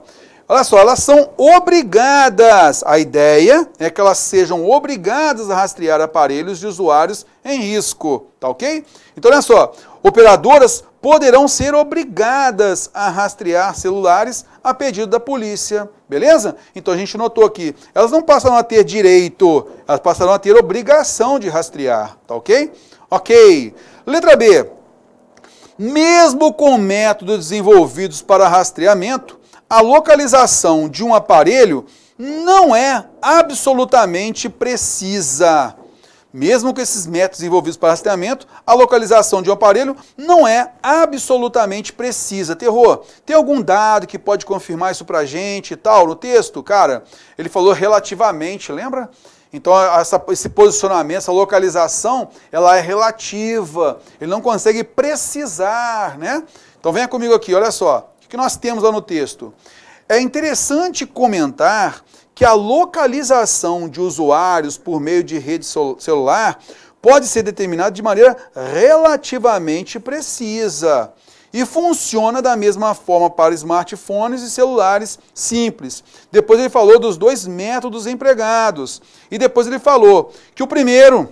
Olha só, elas são obrigadas. A ideia é que elas sejam obrigadas a rastrear aparelhos de usuários em risco, tá ok? Então, olha só, operadoras poderão ser obrigadas a rastrear celulares a pedido da polícia, beleza? Então a gente notou aqui, elas não passarão a ter direito, elas passarão a ter obrigação de rastrear, tá ok? Ok. Letra B. Mesmo com métodos desenvolvidos para rastreamento, a localização de um aparelho não é absolutamente precisa. Mesmo com esses métodos envolvidos para rastreamento, a localização de um aparelho não é absolutamente precisa. Terror, tem algum dado que pode confirmar isso para a gente e tal no texto? Cara, ele falou relativamente, lembra? Então, essa, esse posicionamento, essa localização, ela é relativa. Ele não consegue precisar, né? Então, venha comigo aqui, olha só. O que nós temos lá no texto? É interessante comentar que a localização de usuários por meio de rede celular pode ser determinada de maneira relativamente precisa e funciona da mesma forma para smartphones e celulares simples. Depois ele falou dos dois métodos empregados e depois ele falou que o primeiro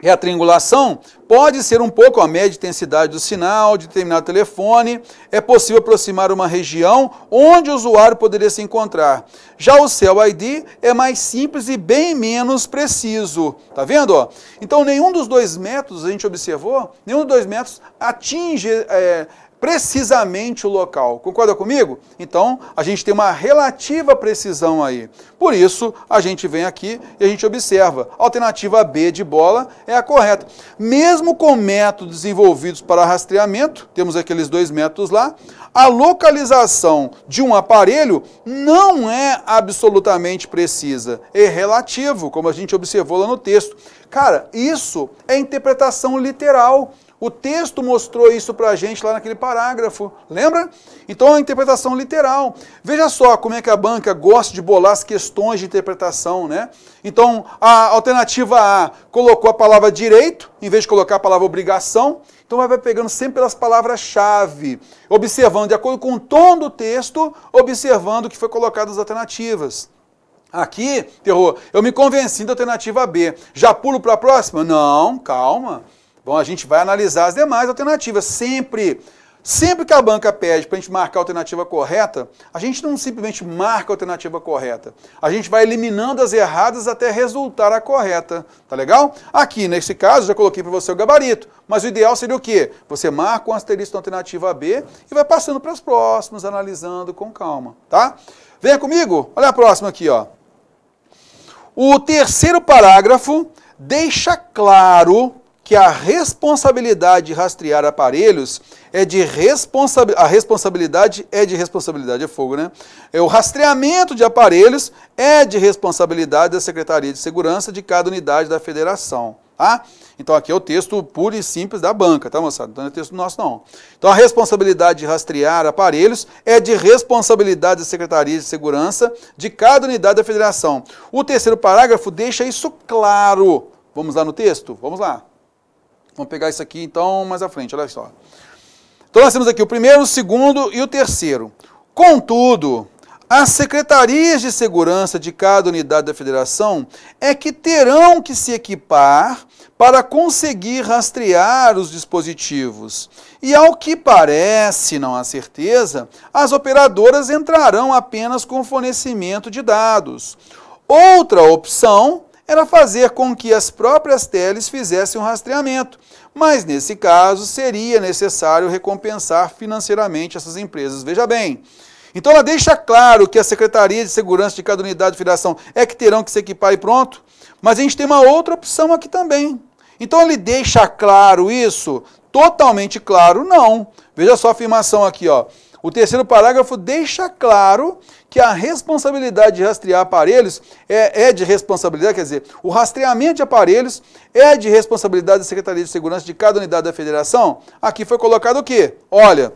e a triangulação pode ser um pouco a média de intensidade do sinal de determinado telefone. É possível aproximar uma região onde o usuário poderia se encontrar. Já o Cell ID é mais simples e bem menos preciso. Tá vendo? Ó? Então nenhum dos dois métodos a gente observou, nenhum dos dois métodos atinge é, precisamente o local. Concorda comigo? Então, a gente tem uma relativa precisão aí. Por isso, a gente vem aqui e a gente observa. alternativa B de bola é a correta. Mesmo com métodos desenvolvidos para rastreamento, temos aqueles dois métodos lá, a localização de um aparelho não é absolutamente precisa, é relativo, como a gente observou lá no texto. Cara, isso é interpretação literal. O texto mostrou isso para a gente lá naquele parágrafo, lembra? Então, a interpretação literal. Veja só como é que a banca gosta de bolar as questões de interpretação, né? Então, a alternativa A colocou a palavra direito, em vez de colocar a palavra obrigação. Então, vai pegando sempre pelas palavras-chave, observando de acordo com o tom do texto, observando o que foi colocado nas alternativas. Aqui, terror, eu me convenci da alternativa B. Já pulo para a próxima? Não, calma. Então a gente vai analisar as demais alternativas. Sempre, sempre que a banca pede para a gente marcar a alternativa correta, a gente não simplesmente marca a alternativa correta. A gente vai eliminando as erradas até resultar a correta. Tá legal? Aqui, nesse caso, já coloquei para você o gabarito. Mas o ideal seria o quê? Você marca um asterisco na alternativa B e vai passando para as próximas, analisando com calma. Tá? Venha comigo, olha a próxima aqui, ó. O terceiro parágrafo deixa claro que a responsabilidade de rastrear aparelhos é de responsabilidade. A responsabilidade é de responsabilidade, é fogo, né? É, o rastreamento de aparelhos é de responsabilidade da Secretaria de Segurança de cada unidade da federação. Tá? Então aqui é o texto puro e simples da banca, tá moçada? Então não é texto nosso não. Então a responsabilidade de rastrear aparelhos é de responsabilidade da Secretaria de Segurança de cada unidade da federação. O terceiro parágrafo deixa isso claro. Vamos lá no texto? Vamos lá. Vamos pegar isso aqui então mais à frente, olha só. Então nós temos aqui o primeiro, o segundo e o terceiro. Contudo, as secretarias de segurança de cada unidade da federação é que terão que se equipar para conseguir rastrear os dispositivos. E ao que parece, não há certeza, as operadoras entrarão apenas com fornecimento de dados. Outra opção era fazer com que as próprias teles fizessem um rastreamento, mas nesse caso seria necessário recompensar financeiramente essas empresas. Veja bem, então ela deixa claro que a Secretaria de Segurança de cada unidade de federação é que terão que se equipar e pronto, mas a gente tem uma outra opção aqui também. Então ele deixa claro isso? Totalmente claro, não. Veja só a afirmação aqui, ó. O terceiro parágrafo deixa claro que a responsabilidade de rastrear aparelhos é, é, de responsabilidade, quer dizer, o rastreamento de aparelhos é de responsabilidade da Secretaria de Segurança de cada unidade da federação. Aqui foi colocado o quê? Olha,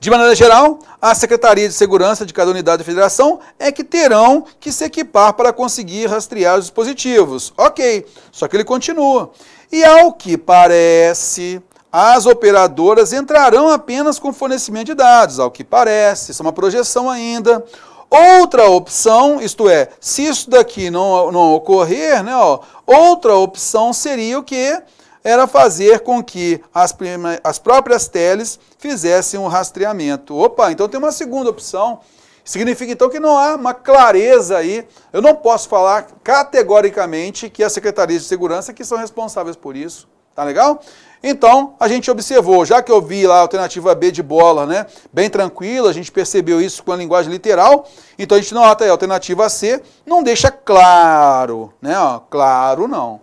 de maneira geral, a Secretaria de Segurança de cada unidade da federação é que terão que se equipar para conseguir rastrear os dispositivos. Ok, só que ele continua. E ao que parece, as operadoras entrarão apenas com fornecimento de dados, ao que parece, isso é uma projeção ainda. Outra opção, isto é, se isso daqui não, não ocorrer, né, ó, outra opção seria o que? Era fazer com que as, prima, as próprias teles fizessem um rastreamento. Opa, então tem uma segunda opção. Significa então que não há uma clareza aí. Eu não posso falar categoricamente que as secretarias de segurança que são responsáveis por isso. Tá legal? Então, a gente observou, já que eu vi lá a alternativa B de bola, né, bem tranquila, a gente percebeu isso com a linguagem literal, então a gente nota aí, a alternativa C não deixa claro, né, ó, claro não.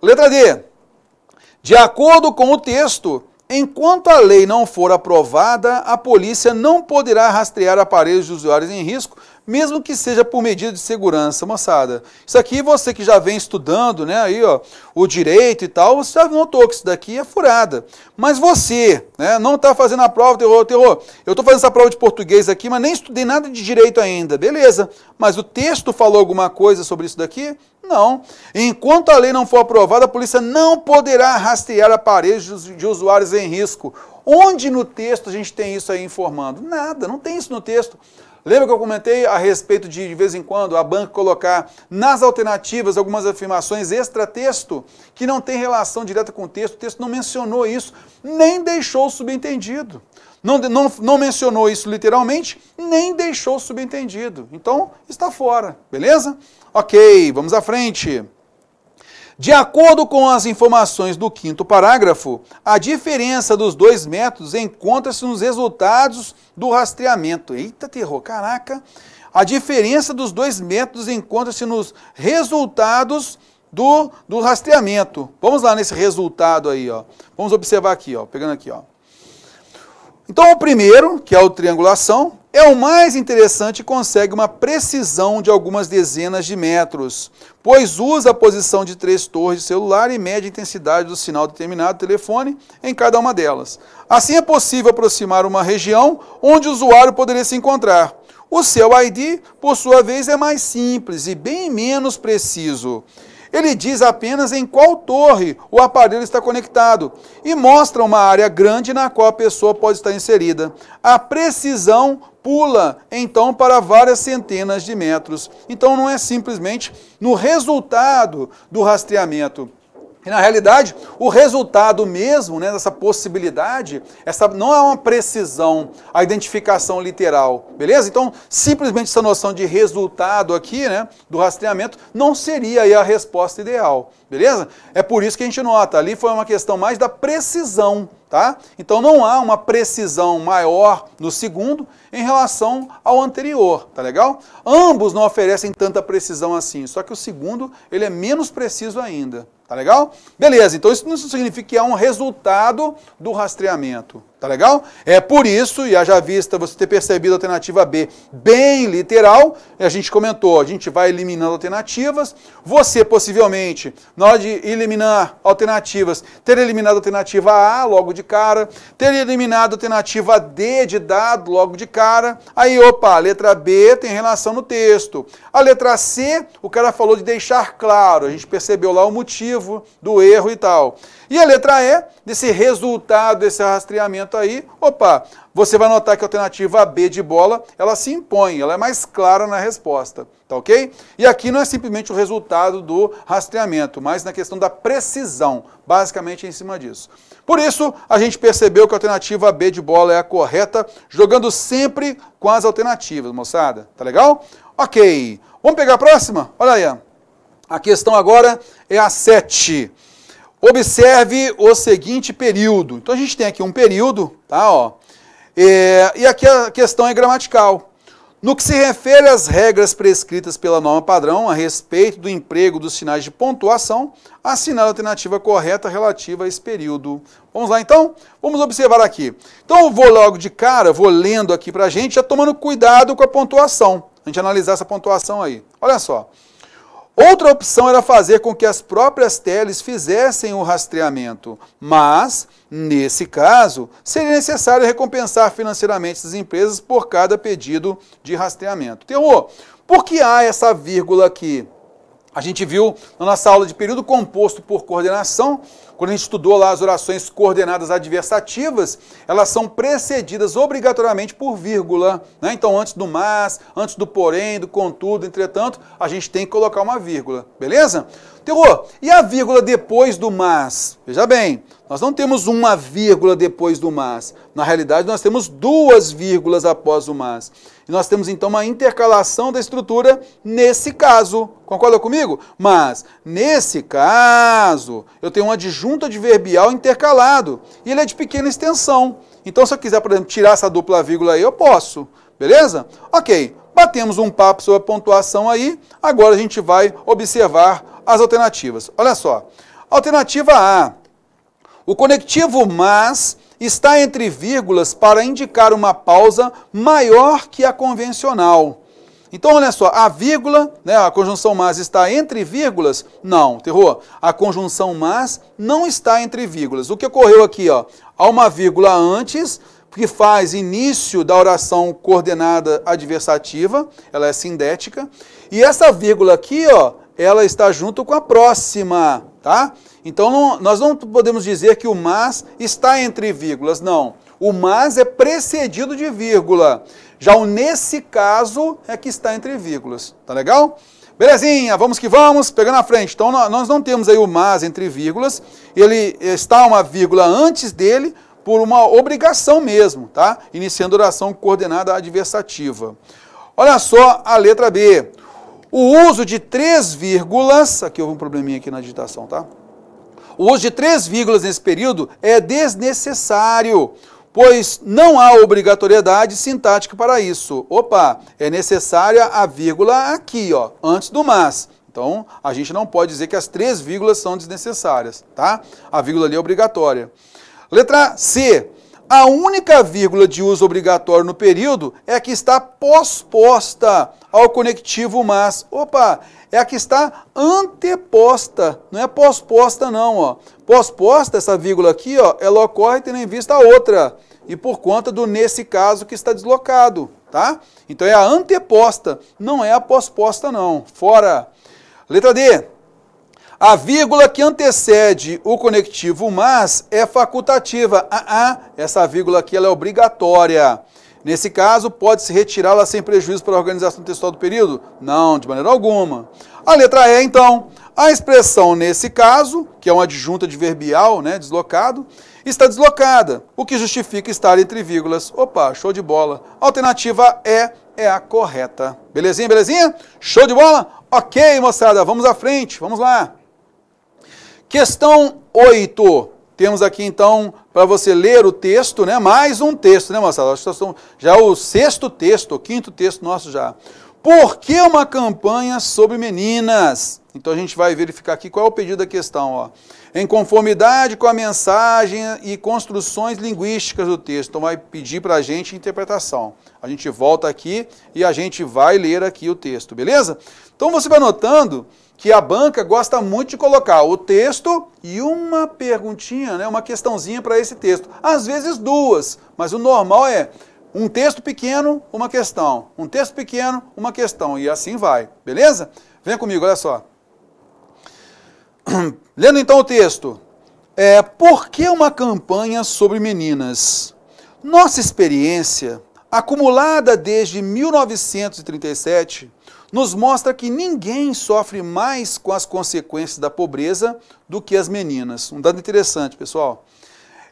Letra D. De acordo com o texto, enquanto a lei não for aprovada, a polícia não poderá rastrear aparelhos de usuários em risco mesmo que seja por medida de segurança, moçada. Isso aqui você que já vem estudando, né, aí, ó, o direito e tal, você já notou que isso daqui é furada. Mas você, né, não está fazendo a prova, terror, terror. Eu estou fazendo essa prova de português aqui, mas nem estudei nada de direito ainda. Beleza. Mas o texto falou alguma coisa sobre isso daqui? Não. Enquanto a lei não for aprovada, a polícia não poderá rastrear aparelhos de usuários em risco. Onde no texto a gente tem isso aí informando? Nada, não tem isso no texto. Lembra que eu comentei a respeito de, de vez em quando, a banca colocar nas alternativas algumas afirmações extra-texto que não tem relação direta com o texto? O texto não mencionou isso, nem deixou subentendido. Não, não, não mencionou isso literalmente, nem deixou subentendido. Então, está fora, beleza? Ok, vamos à frente. De acordo com as informações do quinto parágrafo, a diferença dos dois métodos encontra-se nos resultados do rastreamento. Eita, terror, caraca! A diferença dos dois métodos encontra-se nos resultados do, do rastreamento. Vamos lá nesse resultado aí, ó. Vamos observar aqui, ó, pegando aqui, ó. Então, o primeiro, que é o triangulação, é o mais interessante e consegue uma precisão de algumas dezenas de metros, pois usa a posição de três torres de celular e mede a intensidade do sinal determinado telefone em cada uma delas. Assim, é possível aproximar uma região onde o usuário poderia se encontrar. O seu ID, por sua vez, é mais simples e bem menos preciso. Ele diz apenas em qual torre o aparelho está conectado e mostra uma área grande na qual a pessoa pode estar inserida. A precisão pula então para várias centenas de metros. Então não é simplesmente no resultado do rastreamento, e na realidade, o resultado mesmo né, dessa possibilidade, essa não é uma precisão, a identificação literal, beleza? Então, simplesmente essa noção de resultado aqui, né, do rastreamento, não seria a resposta ideal, beleza? É por isso que a gente nota, ali foi uma questão mais da precisão, tá? Então não há uma precisão maior no segundo em relação ao anterior, tá legal? Ambos não oferecem tanta precisão assim, só que o segundo, ele é menos preciso ainda. Tá legal? Beleza, então isso não significa que é um resultado do rastreamento. Tá legal? É por isso, e haja vista você ter percebido a alternativa B bem literal, a gente comentou, a gente vai eliminando alternativas. Você possivelmente, na hora de eliminar alternativas, ter eliminado a alternativa A logo de cara, ter eliminado a alternativa D de dado logo de cara. Aí, opa, a letra B tem relação no texto. A letra C, o cara falou de deixar claro, a gente percebeu lá o motivo do erro e tal. E a letra E, desse resultado, desse rastreamento aí, opa, você vai notar que a alternativa B de bola, ela se impõe, ela é mais clara na resposta, tá ok? E aqui não é simplesmente o resultado do rastreamento, mas na questão da precisão, basicamente em cima disso. Por isso, a gente percebeu que a alternativa B de bola é a correta, jogando sempre com as alternativas, moçada, tá legal? Ok, vamos pegar a próxima? Olha aí, a questão agora é a 7. Observe o seguinte período. Então a gente tem aqui um período, tá? Ó, é, e aqui a questão é gramatical. No que se refere às regras prescritas pela norma padrão a respeito do emprego dos sinais de pontuação, assinale a alternativa correta relativa a esse período. Vamos lá então? Vamos observar aqui. Então eu vou logo de cara, vou lendo aqui para a gente, já tomando cuidado com a pontuação. A gente analisar essa pontuação aí. Olha só. Outra opção era fazer com que as próprias teles fizessem o rastreamento, mas, nesse caso, seria necessário recompensar financeiramente as empresas por cada pedido de rastreamento. Terror, então, por que há essa vírgula aqui? A gente viu na nossa aula de período composto por coordenação quando a gente estudou lá as orações coordenadas adversativas, elas são precedidas obrigatoriamente por vírgula. Né? Então, antes do mas, antes do porém, do contudo, entretanto, a gente tem que colocar uma vírgula, beleza? Terror, e a vírgula depois do mas? Veja bem, nós não temos uma vírgula depois do mas. Na realidade, nós temos duas vírgulas após o mas. E nós temos então uma intercalação da estrutura nesse caso. Concorda comigo? Mas, nesse caso, eu tenho um adjunto adverbial intercalado. E ele é de pequena extensão. Então, se eu quiser, por exemplo, tirar essa dupla vírgula aí, eu posso. Beleza? Ok. Batemos um papo sobre a pontuação aí. Agora a gente vai observar as alternativas. Olha só. Alternativa A. O conectivo mas está entre vírgulas para indicar uma pausa maior que a convencional. Então, olha só, a vírgula, né, a conjunção mas está entre vírgulas? Não, terror. A conjunção mas não está entre vírgulas. O que ocorreu aqui, ó? Há uma vírgula antes, que faz início da oração coordenada adversativa, ela é sindética, e essa vírgula aqui, ó, ela está junto com a próxima, tá? Então não, nós não podemos dizer que o mas está entre vírgulas, não. O mas é precedido de vírgula. Já o nesse caso é que está entre vírgulas. Tá legal? Belezinha, vamos que vamos, pegando a frente. Então nós não temos aí o mas entre vírgulas. Ele está uma vírgula antes dele por uma obrigação mesmo, tá? Iniciando oração coordenada adversativa. Olha só a letra B. O uso de três vírgulas, aqui houve um probleminha aqui na digitação, tá? O uso de três vírgulas nesse período é desnecessário, pois não há obrigatoriedade sintática para isso. Opa, é necessária a vírgula aqui, ó, antes do mas. Então, a gente não pode dizer que as três vírgulas são desnecessárias, tá? A vírgula ali é obrigatória. Letra C. A única vírgula de uso obrigatório no período é a que está posposta ao conectivo mas. Opa, é a que está anteposta, não é posposta não, ó. Posposta, essa vírgula aqui, ó, ela ocorre tendo em vista a outra e por conta do nesse caso que está deslocado, tá? Então é a anteposta, não é a posposta não. Fora. Letra D. A vírgula que antecede o conectivo mas é facultativa. Ah, ah, essa vírgula aqui ela é obrigatória. Nesse caso, pode-se retirá-la sem prejuízo para a organização textual do período? Não, de maneira alguma. A letra E, então. A expressão nesse caso, que é uma adjunta adverbial, né, deslocado, está deslocada, o que justifica estar entre vírgulas. Opa, show de bola. A alternativa E é a correta. Belezinha, belezinha? Show de bola? Ok, moçada, vamos à frente, vamos lá. Questão 8. Temos aqui então para você ler o texto, né? Mais um texto, né, moçada? Já é o sexto texto, o quinto texto nosso já. Por que uma campanha sobre meninas? Então a gente vai verificar aqui qual é o pedido da questão, ó. Em conformidade com a mensagem e construções linguísticas do texto. Então vai pedir para a gente interpretação. A gente volta aqui e a gente vai ler aqui o texto, beleza? Então você vai notando que a banca gosta muito de colocar o texto e uma perguntinha, né, uma questãozinha para esse texto. Às vezes duas, mas o normal é um texto pequeno, uma questão. Um texto pequeno, uma questão. E assim vai, beleza? Vem comigo, olha só. Lendo então o texto. É, por que uma campanha sobre meninas? Nossa experiência, acumulada desde 1937, nos mostra que ninguém sofre mais com as consequências da pobreza do que as meninas. Um dado interessante, pessoal.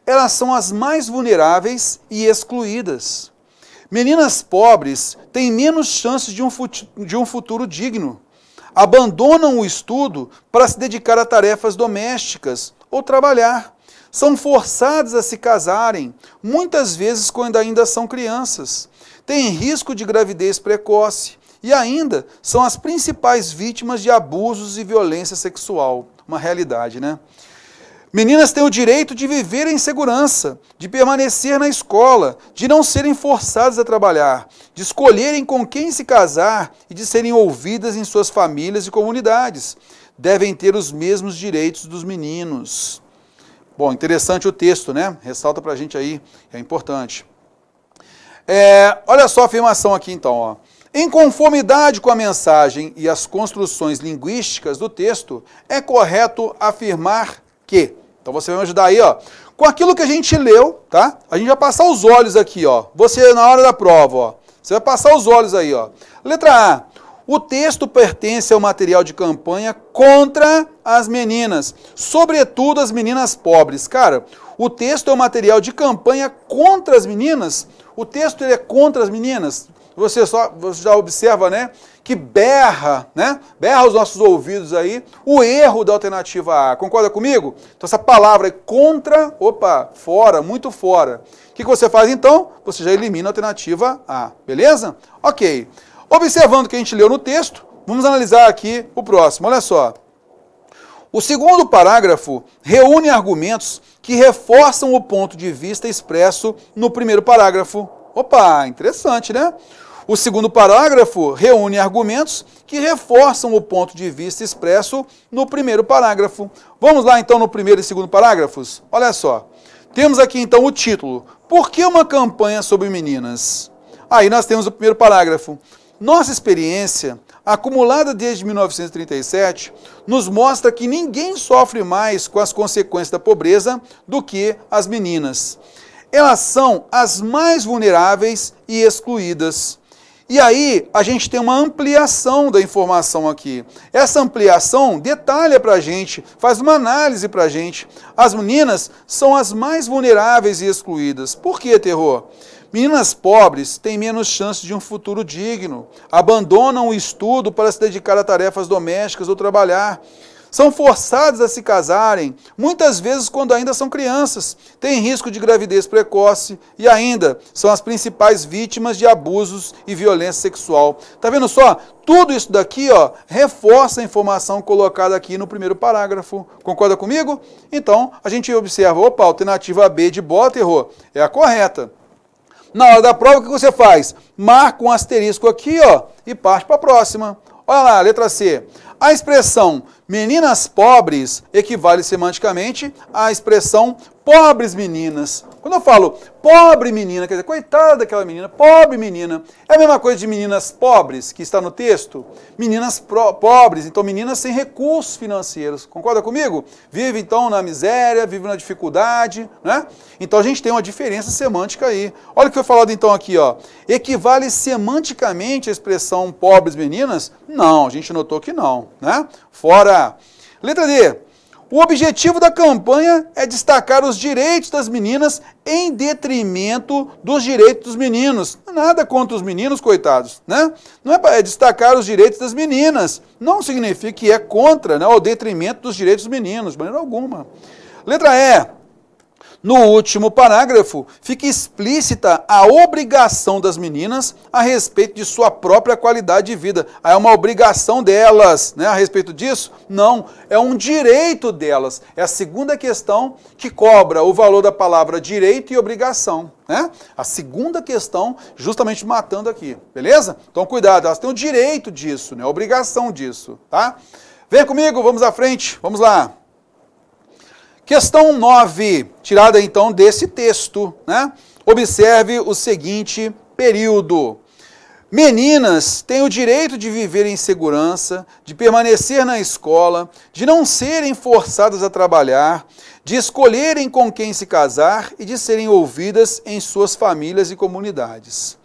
Elas são as mais vulneráveis e excluídas. Meninas pobres têm menos chances de um, de um futuro digno. Abandonam o estudo para se dedicar a tarefas domésticas ou trabalhar são forçadas a se casarem, muitas vezes quando ainda são crianças. Têm risco de gravidez precoce, e ainda são as principais vítimas de abusos e violência sexual. Uma realidade, né? Meninas têm o direito de viver em segurança, de permanecer na escola, de não serem forçadas a trabalhar, de escolherem com quem se casar e de serem ouvidas em suas famílias e comunidades. Devem ter os mesmos direitos dos meninos. Bom, interessante o texto, né? Ressalta para a gente aí, é importante. É, olha só a afirmação aqui então. Ó. Em conformidade com a mensagem e as construções linguísticas do texto, é correto afirmar que. Então você vai me ajudar aí, ó. Com aquilo que a gente leu, tá? A gente vai passar os olhos aqui, ó. Você na hora da prova, ó. Você vai passar os olhos aí, ó. Letra A. O texto pertence ao material de campanha contra as meninas, sobretudo as meninas pobres. Cara, o texto é o material de campanha contra as meninas? O texto ele é contra as meninas? você só você já observa, né, que berra, né, berra os nossos ouvidos aí o erro da alternativa A. Concorda comigo? Então essa palavra é contra, opa, fora, muito fora. O que, que você faz então? Você já elimina a alternativa A, beleza? Ok. Observando o que a gente leu no texto, vamos analisar aqui o próximo. Olha só. O segundo parágrafo reúne argumentos que reforçam o ponto de vista expresso no primeiro parágrafo. Opa, interessante, né? O segundo parágrafo reúne argumentos que reforçam o ponto de vista expresso no primeiro parágrafo. Vamos lá então no primeiro e segundo parágrafos? Olha só. Temos aqui então o título: Por que uma campanha sobre meninas? Aí nós temos o primeiro parágrafo. Nossa experiência, acumulada desde 1937, nos mostra que ninguém sofre mais com as consequências da pobreza do que as meninas elas são as mais vulneráveis e excluídas. E aí a gente tem uma ampliação da informação aqui. Essa ampliação detalha para a gente, faz uma análise para a gente. As meninas são as mais vulneráveis e excluídas. Por que terror? Meninas pobres têm menos chance de um futuro digno, abandonam o estudo para se dedicar a tarefas domésticas ou trabalhar. São forçados a se casarem, muitas vezes quando ainda são crianças, têm risco de gravidez precoce e ainda são as principais vítimas de abusos e violência sexual. Tá vendo só? Tudo isso daqui, ó, reforça a informação colocada aqui no primeiro parágrafo. Concorda comigo? Então, a gente observa, opa, a alternativa B de Botterro é a correta. Na hora da prova, o que você faz? Marca um asterisco aqui, ó, e parte para a próxima. Olha lá, letra C. A expressão Meninas pobres equivale semanticamente à expressão pobres meninas. Quando eu falo pobre menina, quer dizer, coitada daquela menina, pobre menina, é a mesma coisa de meninas pobres, que está no texto? Meninas pobres, então meninas sem recursos financeiros, concorda comigo? Vive então na miséria, vive na dificuldade, né? Então a gente tem uma diferença semântica aí. Olha o que foi falado então aqui, ó. Equivale semanticamente a expressão pobres meninas? Não, a gente notou que não, né? Fora. Letra D. O objetivo da campanha é destacar os direitos das meninas em detrimento dos direitos dos meninos. Nada contra os meninos, coitados, né? Não é, é destacar os direitos das meninas. Não significa que é contra, né, Ou detrimento dos direitos dos meninos, de maneira alguma. Letra E. No último parágrafo, fica explícita a obrigação das meninas a respeito de sua própria qualidade de vida. É uma obrigação delas, né, a respeito disso? Não, é um direito delas. É a segunda questão que cobra o valor da palavra direito e obrigação, né? A segunda questão, justamente matando aqui, beleza? Então cuidado, elas têm o direito disso, né? A obrigação disso, tá? Vem comigo, vamos à frente, vamos lá. Questão 9, tirada então desse texto, né? Observe o seguinte período. Meninas têm o direito de viver em segurança, de permanecer na escola, de não serem forçadas a trabalhar, de escolherem com quem se casar e de serem ouvidas em suas famílias e comunidades.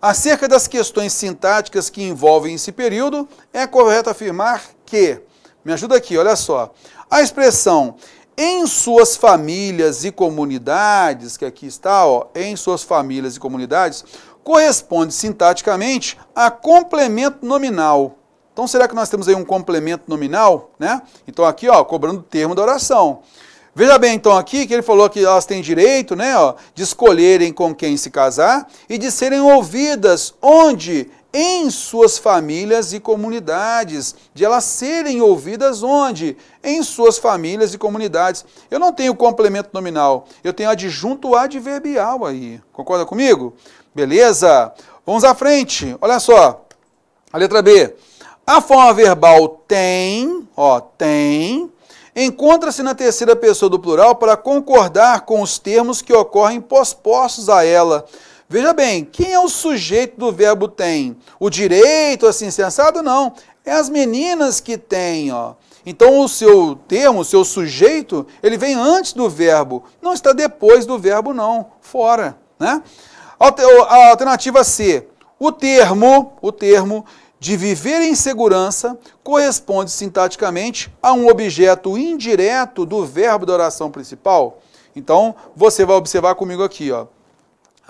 Acerca das questões sintáticas que envolvem esse período, é correto afirmar que, me ajuda aqui, olha só, a expressão em suas famílias e comunidades, que aqui está, ó, em suas famílias e comunidades, corresponde sintaticamente a complemento nominal. Então, será que nós temos aí um complemento nominal, né? Então, aqui, ó, cobrando o termo da oração. Veja bem, então, aqui que ele falou que elas têm direito, né, ó, de escolherem com quem se casar e de serem ouvidas onde em suas famílias e comunidades, de elas serem ouvidas onde? Em suas famílias e comunidades. Eu não tenho complemento nominal, eu tenho adjunto adverbial aí. Concorda comigo? Beleza? Vamos à frente. Olha só. A letra B. A forma verbal tem, ó, tem, encontra-se na terceira pessoa do plural para concordar com os termos que ocorrem pospostos a ela Veja bem, quem é o sujeito do verbo tem? O direito assim sensado não, é as meninas que têm, ó. Então o seu termo, o seu sujeito, ele vem antes do verbo, não está depois do verbo não, fora, né? A alternativa C, o termo, o termo de viver em segurança corresponde sintaticamente a um objeto indireto do verbo da oração principal. Então, você vai observar comigo aqui, ó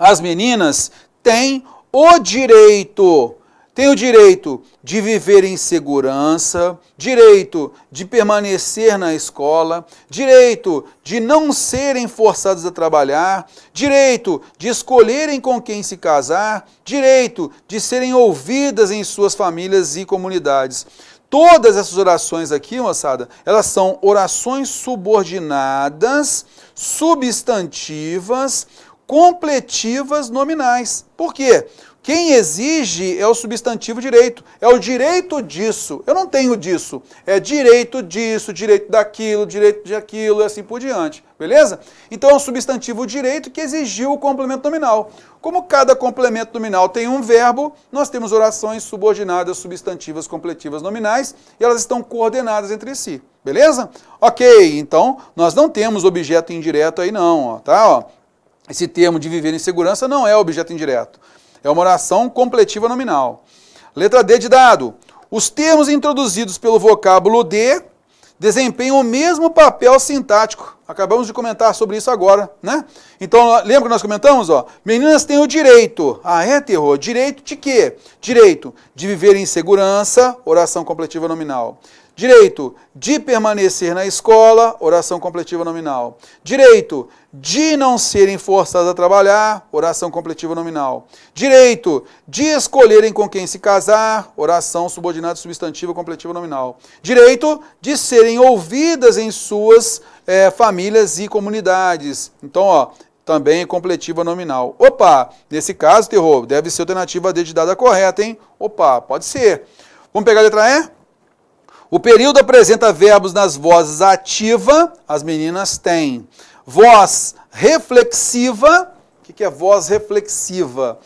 as meninas têm o direito, têm o direito de viver em segurança, direito de permanecer na escola, direito de não serem forçadas a trabalhar, direito de escolherem com quem se casar, direito de serem ouvidas em suas famílias e comunidades. Todas essas orações aqui, moçada, elas são orações subordinadas, substantivas, completivas nominais. Por quê? Quem exige é o substantivo direito, é o direito disso. Eu não tenho disso. É direito disso, direito daquilo, direito de aquilo e assim por diante. Beleza? Então é o substantivo direito que exigiu o complemento nominal. Como cada complemento nominal tem um verbo, nós temos orações subordinadas, substantivas, completivas nominais e elas estão coordenadas entre si. Beleza? Ok, então nós não temos objeto indireto aí não, ó, tá? Ó, esse termo de viver em segurança não é objeto indireto. É uma oração completiva nominal. Letra D de dado. Os termos introduzidos pelo vocábulo de desempenham o mesmo papel sintático. Acabamos de comentar sobre isso agora, né? Então, lembra que nós comentamos, ó? Meninas têm o direito. Ah, é terror. Direito de quê? Direito de viver em segurança, oração completiva nominal. Direito de permanecer na escola, oração completiva nominal. Direito de não serem forçados a trabalhar, oração completiva nominal. Direito de escolherem com quem se casar, oração subordinada substantiva completiva nominal. Direito de serem ouvidas em suas é, famílias e comunidades. Então, ó, também completiva nominal. Opa, nesse caso, terror, deve ser alternativa de dada correta, hein? Opa, pode ser. Vamos pegar a letra E? O período apresenta verbos nas vozes ativa, as meninas têm voz reflexiva. O que é voz reflexiva?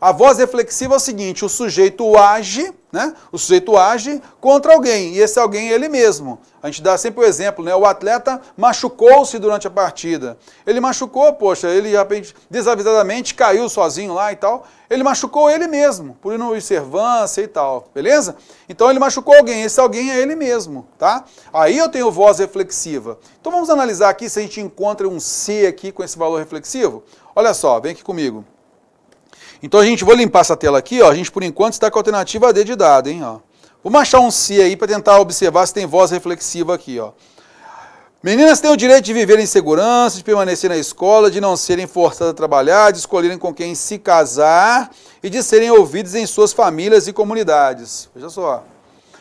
A voz reflexiva é o seguinte: o sujeito age, né? O sujeito age contra alguém, e esse alguém é ele mesmo. A gente dá sempre o exemplo, né? O atleta machucou-se durante a partida. Ele machucou, poxa, ele desavisadamente caiu sozinho lá e tal. Ele machucou ele mesmo, por inobservância e tal, beleza? Então ele machucou alguém, esse alguém é ele mesmo, tá? Aí eu tenho voz reflexiva. Então vamos analisar aqui se a gente encontra um C aqui com esse valor reflexivo. Olha só, vem aqui comigo. Então, a gente, vou limpar essa tela aqui, ó, a gente por enquanto está com a alternativa D de dado, hein, ó. Vamos achar um C aí para tentar observar se tem voz reflexiva aqui, ó. Meninas têm o direito de viver em segurança, de permanecer na escola, de não serem forçadas a trabalhar, de escolherem com quem se casar e de serem ouvidas em suas famílias e comunidades. Veja só.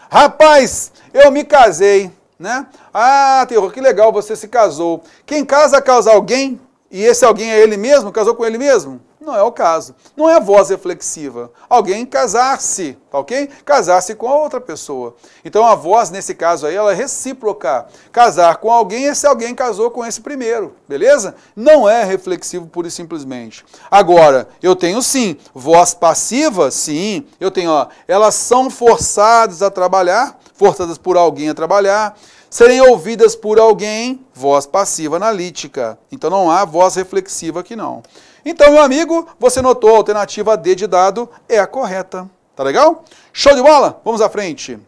Rapaz, eu me casei, né? Ah, terror, que legal, você se casou. Quem casa, casa alguém, e esse alguém é ele mesmo, casou com ele mesmo? Não é o caso. Não é a voz reflexiva. Alguém casar-se, tá ok? Casar-se com a outra pessoa. Então a voz, nesse caso aí, ela é recíproca. Casar com alguém é se alguém casou com esse primeiro, beleza? Não é reflexivo pura e simplesmente. Agora, eu tenho sim, voz passiva, sim. Eu tenho, ó, elas são forçadas a trabalhar, forçadas por alguém a trabalhar serem ouvidas por alguém, voz passiva analítica. Então não há voz reflexiva aqui não. Então, meu amigo, você notou a alternativa D de dado é a correta. Tá legal? Show de bola? Vamos à frente.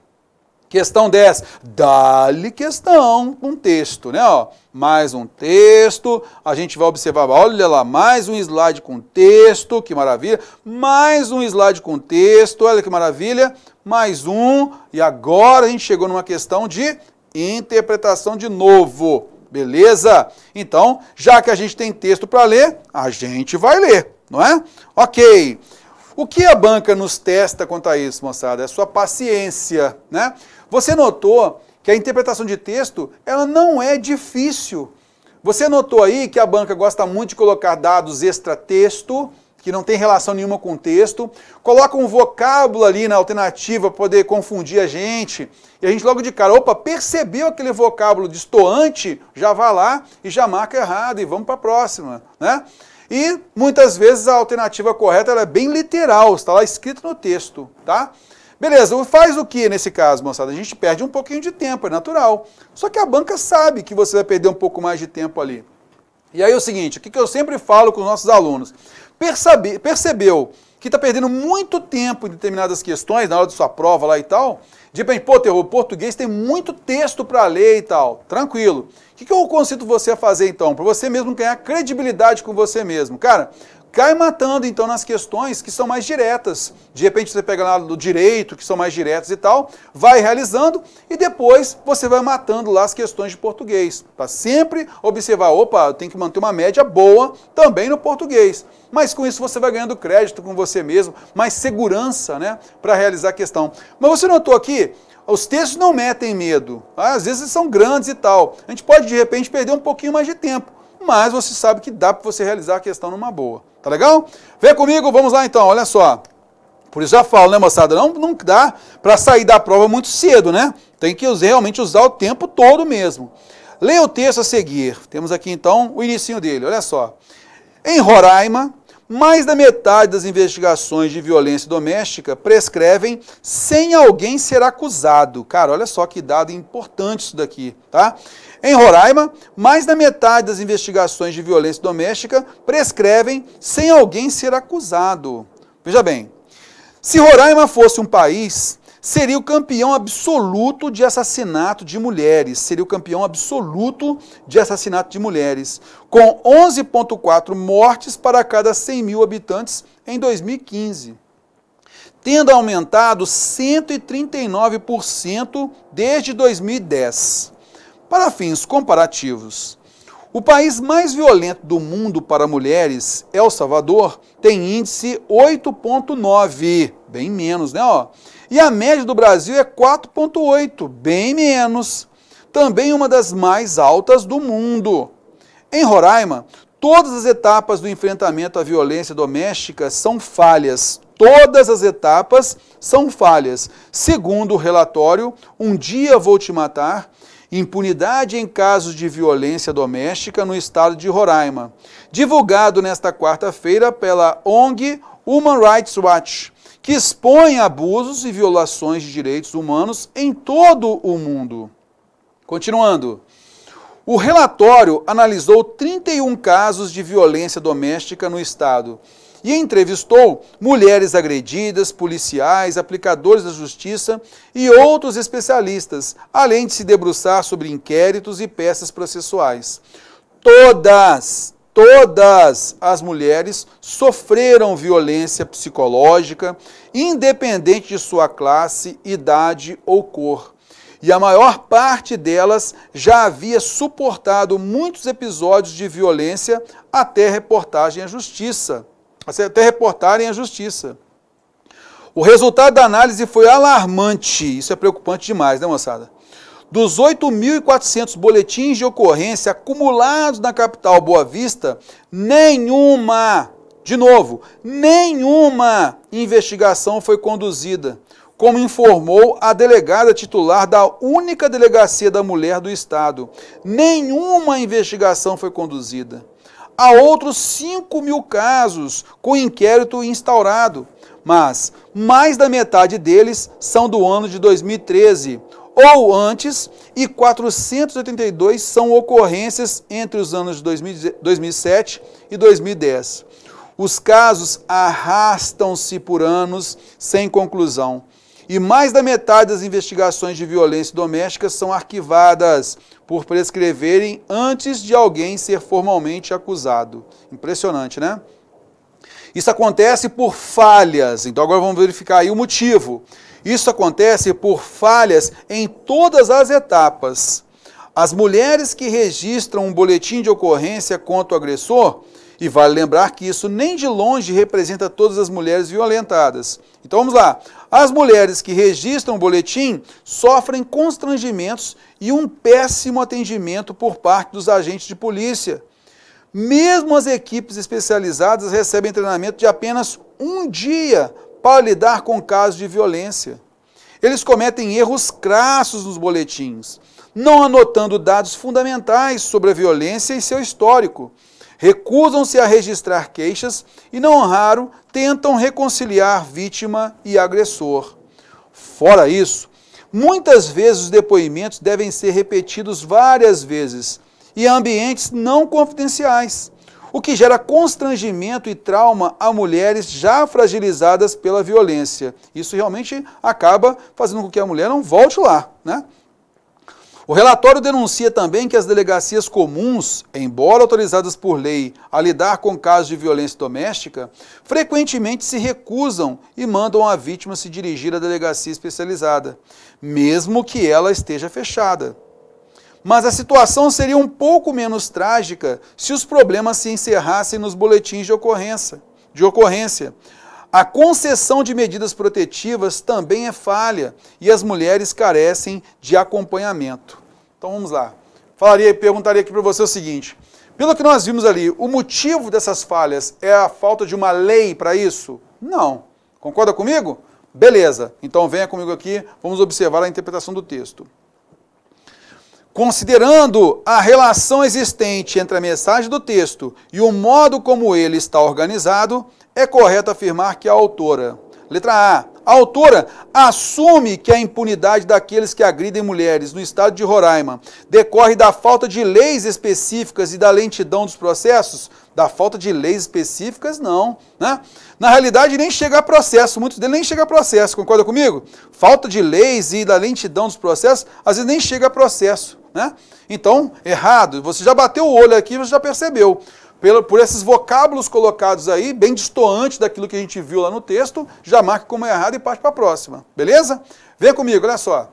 Questão 10. Dá-lhe questão, um texto, né? Ó, mais um texto. A gente vai observar, olha lá, mais um slide com texto, que maravilha. Mais um slide com texto, olha que maravilha. Mais um. E agora a gente chegou numa questão de interpretação de novo. Beleza? Então, já que a gente tem texto para ler, a gente vai ler, não é? Ok. O que a banca nos testa quanto a isso, moçada? É sua paciência, né? Você notou que a interpretação de texto, ela não é difícil. Você notou aí que a banca gosta muito de colocar dados extra-texto, que não tem relação nenhuma com o texto, coloca um vocábulo ali na alternativa para poder confundir a gente, e a gente logo de cara, opa, percebeu aquele vocábulo destoante, já vai lá e já marca errado e vamos para a próxima, né? E muitas vezes a alternativa correta é bem literal, está lá escrito no texto, tá? Beleza, faz o que nesse caso, moçada? A gente perde um pouquinho de tempo, é natural. Só que a banca sabe que você vai perder um pouco mais de tempo ali. E aí é o seguinte, o que eu sempre falo com os nossos alunos? percebe, percebeu que está perdendo muito tempo em determinadas questões, na hora de sua prova lá e tal, de repente, pô, terror, português tem muito texto para ler e tal, tranquilo. O que, que eu consigo você a fazer então? Para você mesmo ganhar credibilidade com você mesmo. Cara, cai matando então nas questões que são mais diretas. De repente você pega lá do direito, que são mais diretas e tal, vai realizando e depois você vai matando lá as questões de português. tá? sempre observar, opa, tem que manter uma média boa também no português. Mas com isso você vai ganhando crédito com você mesmo, mais segurança, né, para realizar a questão. Mas você notou aqui os textos não metem medo. Às vezes são grandes e tal. A gente pode, de repente, perder um pouquinho mais de tempo mas você sabe que dá para você realizar a questão numa boa. Tá legal? Vem comigo, vamos lá então, olha só. Por isso já falo, né, moçada? Não, não dá para sair da prova muito cedo, né? Tem que realmente usar o tempo todo mesmo. Leia o texto a seguir. Temos aqui então o início dele, olha só. Em Roraima, mais da metade das investigações de violência doméstica prescrevem sem alguém ser acusado. Cara, olha só que dado importante isso daqui, tá? Em Roraima, mais da metade das investigações de violência doméstica prescrevem sem alguém ser acusado. Veja bem, se Roraima fosse um país, seria o campeão absoluto de assassinato de mulheres, seria o campeão absoluto de assassinato de mulheres, com 11,4 mortes para cada 100 mil habitantes em 2015, tendo aumentado 139% desde 2010. Para fins comparativos, o país mais violento do mundo para mulheres, El Salvador, tem índice 8,9, bem menos, né? Ó? E a média do Brasil é 4,8, bem menos. Também uma das mais altas do mundo. Em Roraima, todas as etapas do enfrentamento à violência doméstica são falhas. Todas as etapas são falhas. Segundo o relatório Um Dia Vou Te Matar, Impunidade em casos de violência doméstica no estado de Roraima, divulgado nesta quarta-feira pela ONG Human Rights Watch, que expõe abusos e violações de direitos humanos em todo o mundo. Continuando. O relatório analisou 31 casos de violência doméstica no estado, e entrevistou mulheres agredidas, policiais, aplicadores da justiça e outros especialistas, além de se debruçar sobre inquéritos e peças processuais. Todas, todas as mulheres sofreram violência psicológica, independente de sua classe, idade ou cor. E a maior parte delas já havia suportado muitos episódios de violência até reportagem à justiça. É até reportarem à justiça. O resultado da análise foi alarmante. Isso é preocupante demais, né, moçada? Dos 8.400 boletins de ocorrência acumulados na capital Boa Vista, nenhuma, de novo, nenhuma investigação foi conduzida, como informou a delegada titular da única delegacia da mulher do estado. Nenhuma investigação foi conduzida. Há outros 5 mil casos com inquérito instaurado, mas mais da metade deles são do ano de 2013 ou antes e 482 são ocorrências entre os anos de 2007 e 2010. Os casos arrastam-se por anos sem conclusão. E mais da metade das investigações de violência doméstica são arquivadas, por prescreverem antes de alguém ser formalmente acusado. Impressionante, né? Isso acontece por falhas. Então agora vamos verificar aí o motivo. Isso acontece por falhas em todas as etapas. As mulheres que registram um boletim de ocorrência contra o agressor, e vale lembrar que isso nem de longe representa todas as mulheres violentadas. Então vamos lá. As mulheres que registram o boletim sofrem constrangimentos e um péssimo atendimento por parte dos agentes de polícia. Mesmo as equipes especializadas recebem treinamento de apenas um dia para lidar com casos de violência. Eles cometem erros crassos nos boletins, não anotando dados fundamentais sobre a violência e seu histórico recusam-se a registrar queixas e, não raro, tentam reconciliar vítima e agressor. Fora isso, muitas vezes os depoimentos devem ser repetidos várias vezes e ambientes não confidenciais, o que gera constrangimento e trauma a mulheres já fragilizadas pela violência. Isso realmente acaba fazendo com que a mulher não volte lá, né? O relatório denuncia também que as delegacias comuns, embora autorizadas por lei a lidar com casos de violência doméstica, frequentemente se recusam e mandam a vítima se dirigir à delegacia especializada, mesmo que ela esteja fechada. Mas a situação seria um pouco menos trágica se os problemas se encerrassem nos boletins de ocorrência. De ocorrência. A concessão de medidas protetivas também é falha e as mulheres carecem de acompanhamento. Então vamos lá. Falaria e perguntaria aqui para você o seguinte: pelo que nós vimos ali, o motivo dessas falhas é a falta de uma lei para isso? Não. Concorda comigo? Beleza. Então venha comigo aqui, vamos observar a interpretação do texto. Considerando a relação existente entre a mensagem do texto e o modo como ele está organizado, é correto afirmar que a autora, letra A, a autora assume que a impunidade daqueles que agridem mulheres no estado de Roraima decorre da falta de leis específicas e da lentidão dos processos? Da falta de leis específicas, não. Né? Na realidade, nem chega a processo, muitos deles nem chega a processo, concorda comigo? Falta de leis e da lentidão dos processos, às vezes nem chega a processo. Né? Então, errado, você já bateu o olho aqui, você já percebeu pelo, por esses vocábulos colocados aí, bem distoantes daquilo que a gente viu lá no texto, já marca como é errado e parte para a próxima. Beleza? Vem comigo, olha só.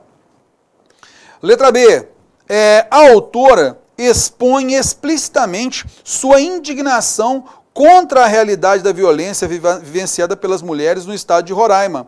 Letra B. É, a autora expõe explicitamente sua indignação contra a realidade da violência vivenciada pelas mulheres no estado de Roraima,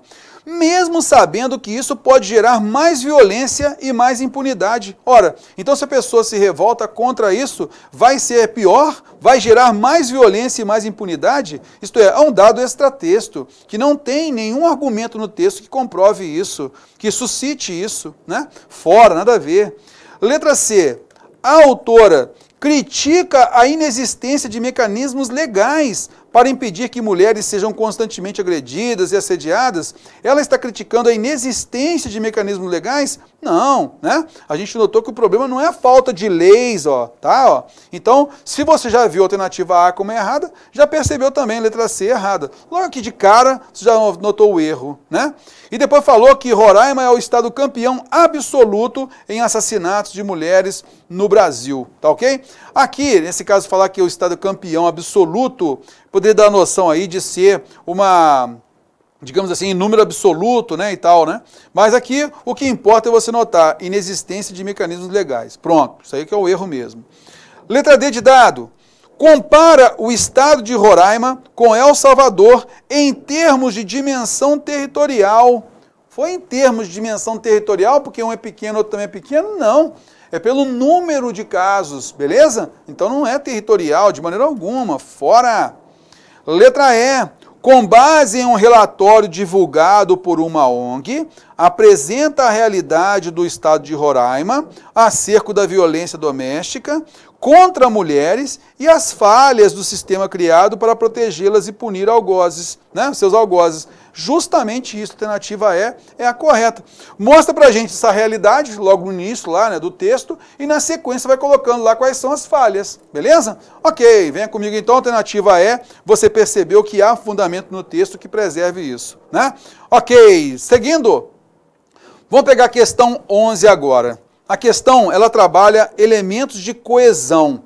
mesmo sabendo que isso pode gerar mais violência e mais impunidade. Ora, então se a pessoa se revolta contra isso, vai ser pior? Vai gerar mais violência e mais impunidade? Isto é, há um dado extratexto, que não tem nenhum argumento no texto que comprove isso, que suscite isso, né? Fora, nada a ver. Letra C. A autora critica a inexistência de mecanismos legais para impedir que mulheres sejam constantemente agredidas e assediadas? Ela está criticando a inexistência de mecanismos legais? Não, né? A gente notou que o problema não é a falta de leis, ó, tá? Ó. Então, se você já viu a alternativa A como é errada, já percebeu também a letra C errada. Logo aqui de cara, você já notou o erro, né? E depois falou que Roraima é o estado campeão absoluto em assassinatos de mulheres no Brasil, tá ok? Aqui, nesse caso, falar que é o estado campeão absoluto, poderia dar a noção aí de ser uma digamos assim, em número absoluto, né, e tal, né? Mas aqui o que importa é você notar inexistência de mecanismos legais. Pronto, isso aí que é o erro mesmo. Letra D de dado compara o estado de Roraima com El Salvador em termos de dimensão territorial. Foi em termos de dimensão territorial, porque um é pequeno, outro também é pequeno? Não. É pelo número de casos, beleza? Então não é territorial de maneira alguma, fora. Letra E com base em um relatório divulgado por uma ONG, apresenta a realidade do estado de Roraima acerca da violência doméstica contra mulheres e as falhas do sistema criado para protegê-las e punir algozes, né, seus algozes. Justamente isso, a alternativa E é a correta. Mostra para a gente essa realidade logo no início lá, né, do texto, e na sequência vai colocando lá quais são as falhas, beleza? Ok, venha comigo então, alternativa E, você percebeu que há fundamento no texto que preserve isso, né? Ok, seguindo, vamos pegar a questão 11 agora. A questão, ela trabalha elementos de coesão.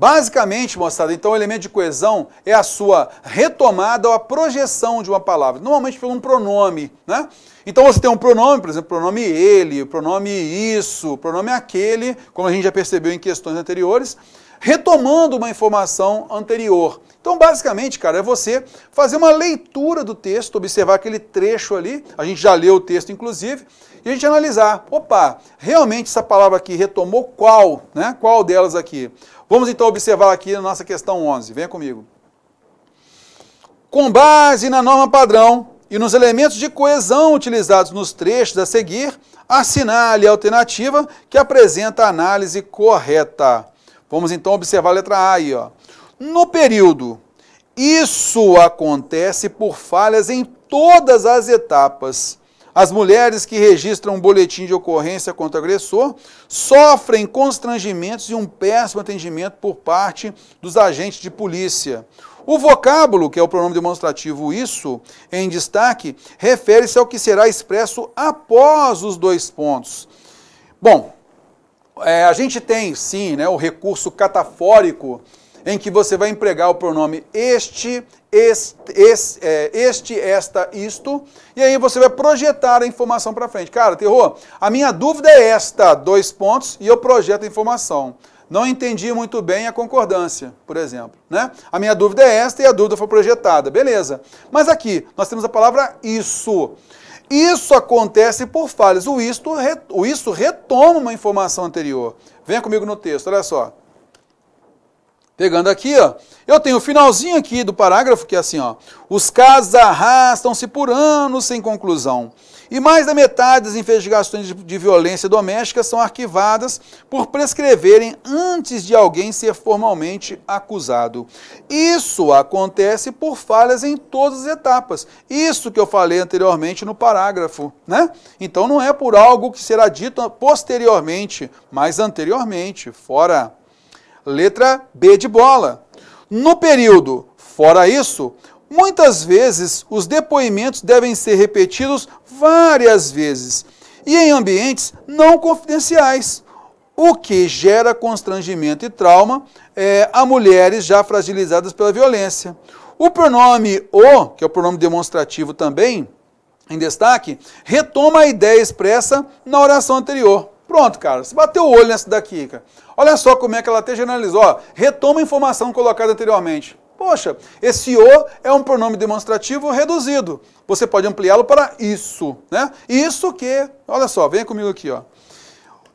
Basicamente, mostrado, então o elemento de coesão é a sua retomada ou a projeção de uma palavra, normalmente por um pronome, né? Então você tem um pronome, por exemplo, pronome ele, pronome isso, pronome aquele, como a gente já percebeu em questões anteriores, retomando uma informação anterior. Então, basicamente, cara, é você fazer uma leitura do texto, observar aquele trecho ali, a gente já leu o texto, inclusive, e a gente analisar, opa, realmente essa palavra aqui retomou qual, né? Qual delas aqui? Vamos então observar aqui a nossa questão 11. Venha comigo. Com base na norma padrão e nos elementos de coesão utilizados nos trechos a seguir, assinale a alternativa que apresenta a análise correta. Vamos então observar a letra A aí, ó. No período, isso acontece por falhas em todas as etapas as mulheres que registram um boletim de ocorrência contra o agressor sofrem constrangimentos e um péssimo atendimento por parte dos agentes de polícia. O vocábulo, que é o pronome demonstrativo isso, em destaque, refere-se ao que será expresso após os dois pontos. Bom, é, a gente tem sim né, o recurso catafórico em que você vai empregar o pronome este este, este, é, este, esta, isto, e aí você vai projetar a informação para frente. Cara, terror, a minha dúvida é esta, dois pontos, e eu projeto a informação. Não entendi muito bem a concordância, por exemplo. Né? A minha dúvida é esta e a dúvida foi projetada. Beleza. Mas aqui, nós temos a palavra isso. Isso acontece por falhas. O isto, o isso retoma uma informação anterior. Venha comigo no texto, olha só. Pegando aqui, ó, eu tenho o finalzinho aqui do parágrafo que é assim, ó. Os casos arrastam-se por anos sem conclusão. E mais da metade das investigações de, violência doméstica são arquivadas por prescreverem antes de alguém ser formalmente acusado. Isso acontece por falhas em todas as etapas. Isso que eu falei anteriormente no parágrafo, né? Então não é por algo que será dito posteriormente, mas anteriormente, fora Letra B de bola. No período, fora isso, muitas vezes os depoimentos devem ser repetidos várias vezes e em ambientes não confidenciais, o que gera constrangimento e trauma é, a mulheres já fragilizadas pela violência. O pronome o, que é o pronome demonstrativo também, em destaque, retoma a ideia expressa na oração anterior. Pronto, cara. Você bateu o olho nessa daqui, cara. Olha só como é que ela até generalizou. Ó, retoma a informação colocada anteriormente. Poxa, esse o é um pronome demonstrativo reduzido. Você pode ampliá-lo para isso, né? Isso que, olha só, venha comigo aqui, ó.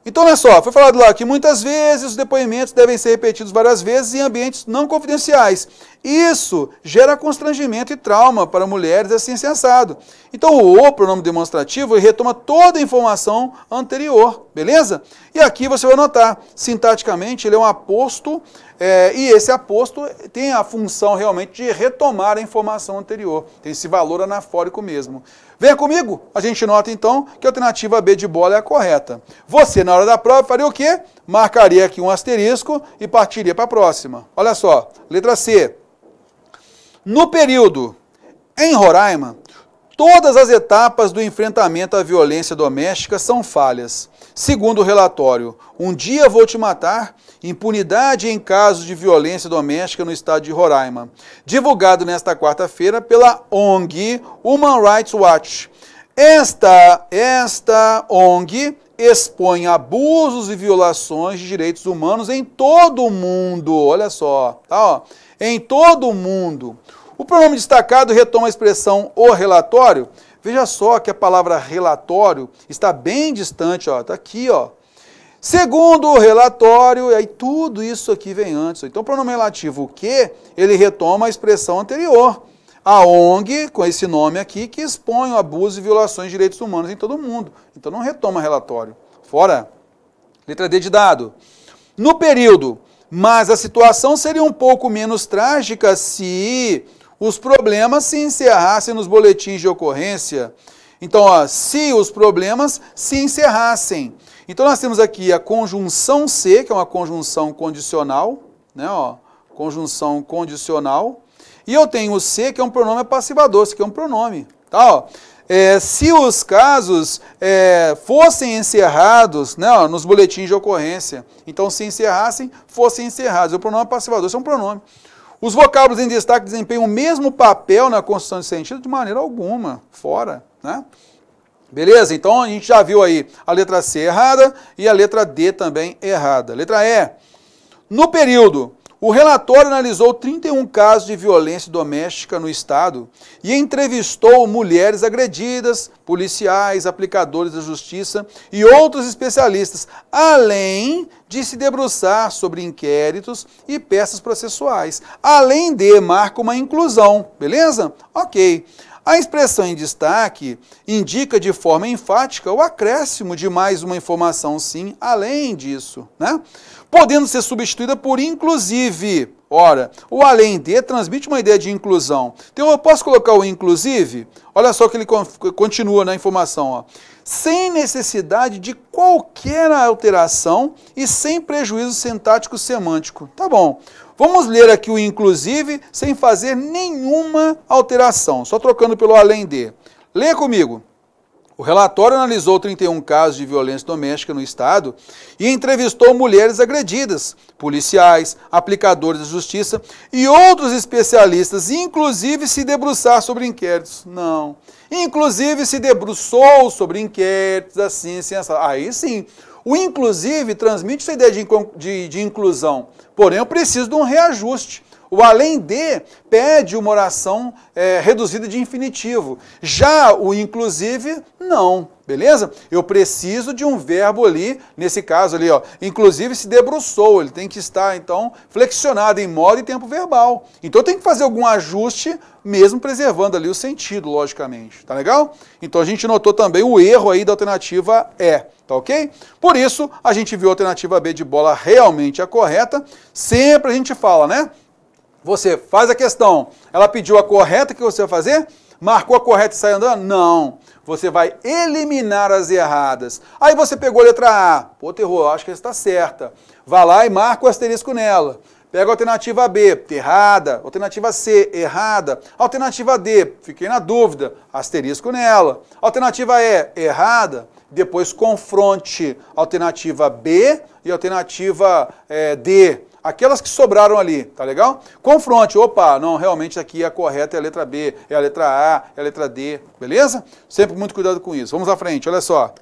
Então, olha só, foi falado lá que muitas vezes os depoimentos devem ser repetidos várias vezes em ambientes não confidenciais. Isso gera constrangimento e trauma para mulheres assim sensado. Então, o O, pronome demonstrativo, retoma toda a informação anterior, beleza? E aqui você vai notar, sintaticamente, ele é um aposto é, e esse aposto tem a função realmente de retomar a informação anterior, tem esse valor anafórico mesmo. Venha comigo, a gente nota então que a alternativa B de bola é a correta. Você, na hora da prova, faria o quê? Marcaria aqui um asterisco e partiria para a próxima. Olha só, letra C. No período em Roraima, todas as etapas do enfrentamento à violência doméstica são falhas. Segundo o relatório Um Dia Vou Te Matar, Impunidade em casos de violência doméstica no estado de Roraima, divulgado nesta quarta-feira pela ONG Human Rights Watch. Esta, esta ONG expõe abusos e violações de direitos humanos em todo o mundo. Olha só, tá? Ó, em todo o mundo. O pronome destacado retoma a expressão o relatório. Veja só que a palavra relatório está bem distante, ó, tá aqui, ó, Segundo o relatório, e aí tudo isso aqui vem antes. Então, o pronome relativo o que, ele retoma a expressão anterior. A ONG, com esse nome aqui, que expõe o abuso e violações de direitos humanos em todo o mundo. Então, não retoma relatório. Fora. Letra D de dado. No período, mas a situação seria um pouco menos trágica se os problemas se encerrassem nos boletins de ocorrência. Então, ó, se os problemas se encerrassem. Então nós temos aqui a conjunção C, que é uma conjunção condicional, né, ó, conjunção condicional. E eu tenho o C, que é um pronome passivador, isso aqui é um pronome, tá, ó. É, se os casos é, fossem encerrados né, ó, nos boletins de ocorrência, então se encerrassem, fossem encerrados. O pronome passivador, isso é um pronome. Os vocábulos em destaque desempenham o mesmo papel na construção de sentido de maneira alguma, fora, né? Beleza? Então a gente já viu aí a letra C errada e a letra D também errada. Letra E. No período, o relatório analisou 31 casos de violência doméstica no estado e entrevistou mulheres agredidas, policiais, aplicadores da justiça e outros especialistas, além de se debruçar sobre inquéritos e peças processuais. Além de, marca uma inclusão, beleza? OK. A expressão em destaque indica de forma enfática o acréscimo de mais uma informação, sim, além disso, né? podendo ser substituída por inclusive. Ora, o além de transmite uma ideia de inclusão. Então eu posso colocar o inclusive? Olha só que ele continua na informação. Ó. Sem necessidade de qualquer alteração e sem prejuízo sintático-semântico. Tá bom. Vamos ler aqui o inclusive sem fazer nenhuma alteração, só trocando pelo além de. Leia comigo. O relatório analisou 31 casos de violência doméstica no estado e entrevistou mulheres agredidas, policiais, aplicadores da justiça e outros especialistas, inclusive se debruçar sobre inquéritos. Não. Inclusive se debruçou sobre inquéritos, assim, assim, assim. Aí sim, o inclusive transmite essa ideia de, de, de inclusão, porém eu preciso de um reajuste. O além de pede uma oração é, reduzida de infinitivo. Já o inclusive, não. Beleza? Eu preciso de um verbo ali, nesse caso ali, ó. Inclusive se debruçou, ele tem que estar então flexionado em modo e tempo verbal. Então eu tenho que fazer algum ajuste, mesmo preservando ali o sentido, logicamente. Tá legal? Então a gente notou também o erro aí da alternativa E, tá ok? Por isso a gente viu a alternativa B de bola realmente a correta. Sempre a gente fala, né? Você faz a questão. Ela pediu a correta que você vai fazer? Marcou a correta e sai andando? Não. Você vai eliminar as erradas. Aí você pegou a letra A. Pô, terror, acho que está certa. Vá lá e marca o asterisco nela. Pega a alternativa B, tá errada. Alternativa C, errada. Alternativa D, fiquei na dúvida, asterisco nela. Alternativa E, errada. Depois confronte alternativa B e alternativa é, D. Aquelas que sobraram ali, tá legal? Confronte, opa, não, realmente aqui é a correta é a letra B, é a letra A, é a letra D, beleza? Sempre muito cuidado com isso. Vamos à frente, olha só.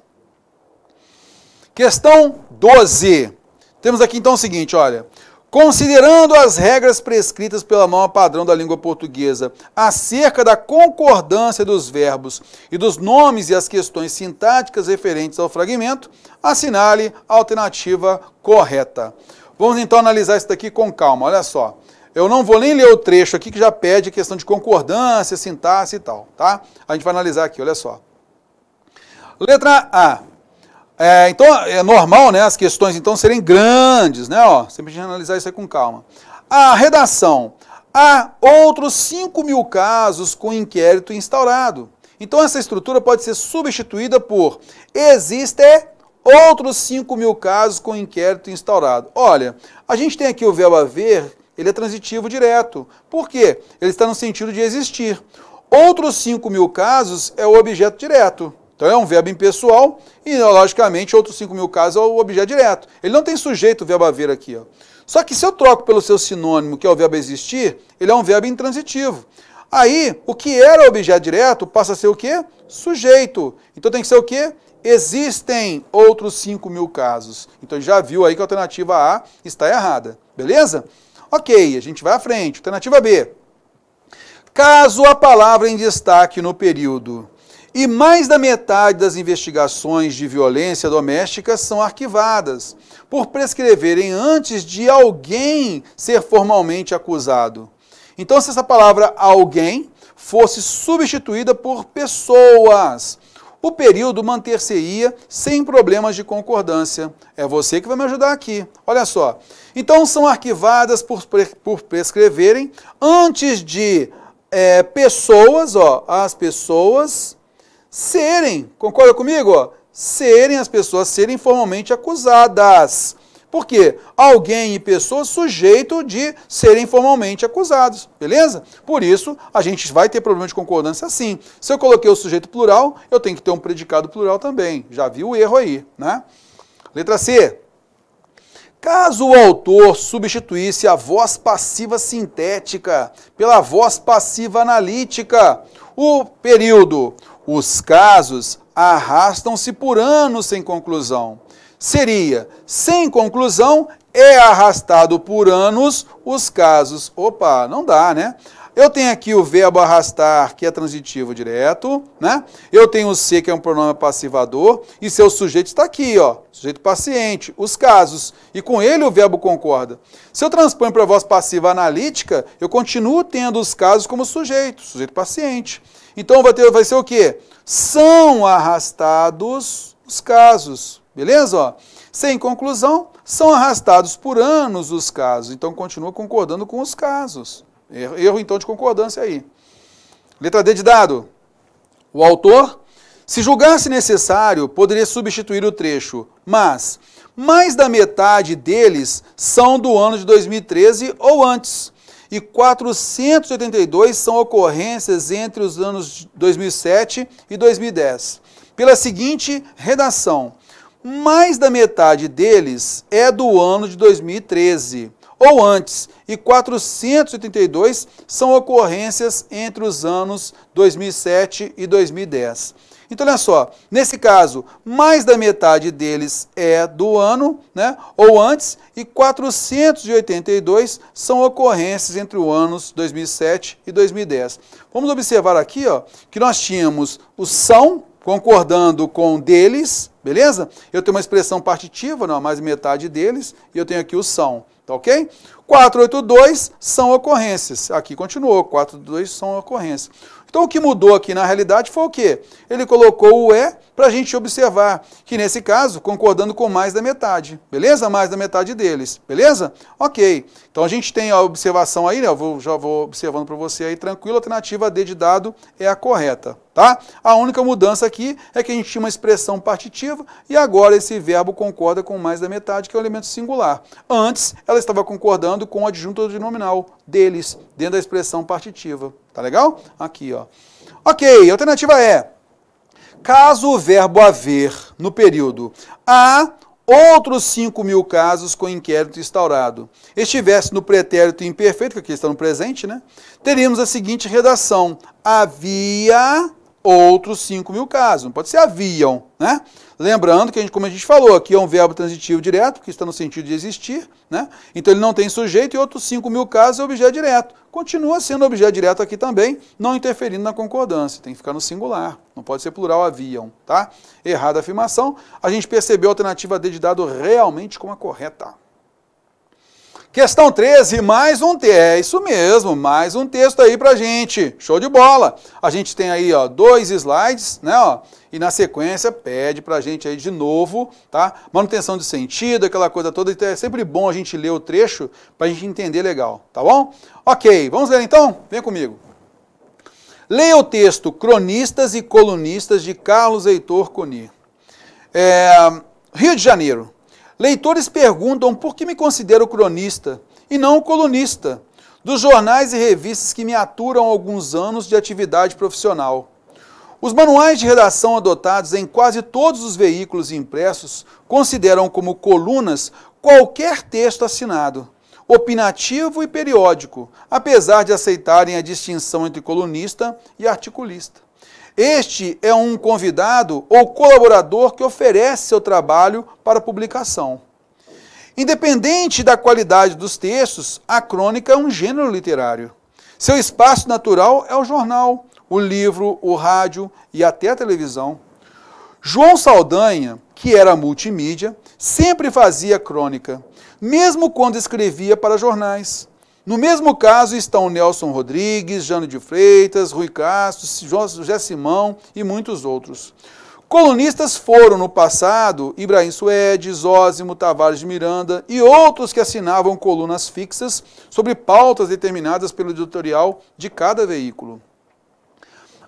Questão 12. Temos aqui então o seguinte, olha. Considerando as regras prescritas pela norma padrão da língua portuguesa acerca da concordância dos verbos e dos nomes e as questões sintáticas referentes ao fragmento, assinale a alternativa correta. Vamos então analisar isso daqui com calma, olha só. Eu não vou nem ler o trecho aqui que já pede questão de concordância, sintaxe e tal, tá? A gente vai analisar aqui, olha só. Letra A. É, então, é normal, né, as questões então serem grandes, né, ó, sempre a gente analisar isso aí com calma. A redação. Há outros 5 mil casos com inquérito instaurado. Então, essa estrutura pode ser substituída por existe Outros 5 mil casos com inquérito instaurado. Olha, a gente tem aqui o verbo haver, ele é transitivo direto. Por quê? Ele está no sentido de existir. Outros 5 mil casos é o objeto direto. Então é um verbo impessoal e, logicamente, outros 5 mil casos é o objeto direto. Ele não tem sujeito, o verbo haver aqui. Ó. Só que se eu troco pelo seu sinônimo, que é o verbo existir, ele é um verbo intransitivo. Aí, o que era objeto direto passa a ser o quê? Sujeito. Então tem que ser o quê? existem outros 5 mil casos. Então já viu aí que a alternativa A está errada, beleza? Ok, a gente vai à frente. Alternativa B. Caso a palavra em destaque no período e mais da metade das investigações de violência doméstica são arquivadas, por prescreverem antes de alguém ser formalmente acusado. Então, se essa palavra alguém fosse substituída por pessoas, o período manter-se-ia sem problemas de concordância. É você que vai me ajudar aqui. Olha só. Então são arquivadas por, por prescreverem antes de é, pessoas, ó, as pessoas serem, concorda comigo? Ó, serem as pessoas serem formalmente acusadas. Por quê? Alguém e pessoa sujeito de serem formalmente acusados, beleza? Por isso, a gente vai ter problema de concordância sim. Se eu coloquei o sujeito plural, eu tenho que ter um predicado plural também. Já viu o erro aí, né? Letra C. Caso o autor substituísse a voz passiva sintética pela voz passiva analítica, o período, os casos arrastam-se por anos sem conclusão seria, sem conclusão, é arrastado por anos os casos. Opa, não dá, né? Eu tenho aqui o verbo arrastar, que é transitivo direto, né? Eu tenho o ser, que é um pronome passivador, e seu sujeito está aqui, ó, sujeito paciente, os casos, e com ele o verbo concorda. Se eu transponho para a voz passiva analítica, eu continuo tendo os casos como sujeito, sujeito paciente. Então vai, ter, vai ser o quê? São arrastados os casos. Beleza? Ó. Sem conclusão, são arrastados por anos os casos. Então continua concordando com os casos. Erro, erro então de concordância aí. Letra D de dado. O autor, se julgasse necessário, poderia substituir o trecho, mas mais da metade deles são do ano de 2013 ou antes. E 482 são ocorrências entre os anos 2007 e 2010. Pela seguinte redação: mais da metade deles é do ano de 2013 ou antes, e 482 são ocorrências entre os anos 2007 e 2010. Então, olha só, nesse caso, mais da metade deles é do ano, né, ou antes, e 482 são ocorrências entre os anos 2007 e 2010. Vamos observar aqui, ó, que nós tínhamos o são concordando com deles, Beleza? Eu tenho uma expressão partitiva, não, mais metade deles, e eu tenho aqui o são. Tá ok? 482 são ocorrências. Aqui continuou, 482 são ocorrências. Então o que mudou aqui na realidade foi o quê? Ele colocou o E para a gente observar que, nesse caso, concordando com mais da metade, beleza? Mais da metade deles, beleza? Ok. Então a gente tem a observação aí, né? Eu vou, já vou observando para você aí tranquilo. A alternativa D de dado é a correta, tá? A única mudança aqui é que a gente tinha uma expressão partitiva e agora esse verbo concorda com mais da metade, que é o elemento singular. Antes, ela estava concordando com o adjunto denominal deles, dentro da expressão partitiva. Tá legal? Aqui, ó. Ok, alternativa E. É Caso o verbo haver no período há outros 5 mil casos com inquérito instaurado estivesse no pretérito imperfeito, que aqui está no presente, né? teríamos a seguinte redação: havia outros 5 mil casos. Não pode ser haviam, né? Lembrando que, a gente, como a gente falou, aqui é um verbo transitivo direto, que está no sentido de existir, né? Então ele não tem sujeito e outros 5 mil casos é objeto direto. Continua sendo objeto direto aqui também, não interferindo na concordância. Tem que ficar no singular, não pode ser plural haviam, tá? Errada a afirmação. A gente percebeu a alternativa D de dado realmente como a correta. Questão 13, mais um texto. É isso mesmo, mais um texto aí pra gente. Show de bola. A gente tem aí, ó, dois slides, né, ó, e na sequência pede pra gente aí de novo, tá? Manutenção de sentido, aquela coisa toda. Então é sempre bom a gente ler o trecho pra gente entender legal, tá bom? OK, vamos ler então? Vem comigo. Leia o texto Cronistas e Colunistas de Carlos Heitor Coni. É, Rio de Janeiro, Leitores perguntam por que me considero cronista e não colunista dos jornais e revistas que me aturam alguns anos de atividade profissional. Os manuais de redação adotados em quase todos os veículos impressos consideram como colunas qualquer texto assinado, opinativo e periódico, apesar de aceitarem a distinção entre colunista e articulista. Este é um convidado ou colaborador que oferece seu trabalho para publicação. Independente da qualidade dos textos, a crônica é um gênero literário. Seu espaço natural é o jornal, o livro, o rádio e até a televisão. João Saldanha, que era multimídia, sempre fazia crônica, mesmo quando escrevia para jornais. No mesmo caso estão Nelson Rodrigues, Jânio de Freitas, Rui Castro, José Simão e muitos outros. Colunistas foram no passado Ibrahim Suedes, Ósimo, Tavares de Miranda e outros que assinavam colunas fixas sobre pautas determinadas pelo editorial de cada veículo.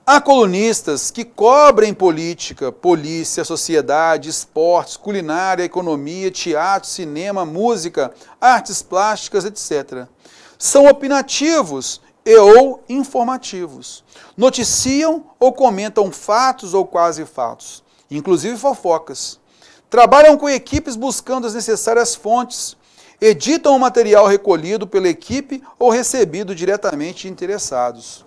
Há colunistas que cobrem política, polícia, sociedade, esportes, culinária, economia, teatro, cinema, música, artes plásticas, etc. São opinativos e ou informativos. Noticiam ou comentam fatos ou quase fatos, inclusive fofocas. Trabalham com equipes buscando as necessárias fontes. Editam o material recolhido pela equipe ou recebido diretamente de interessados.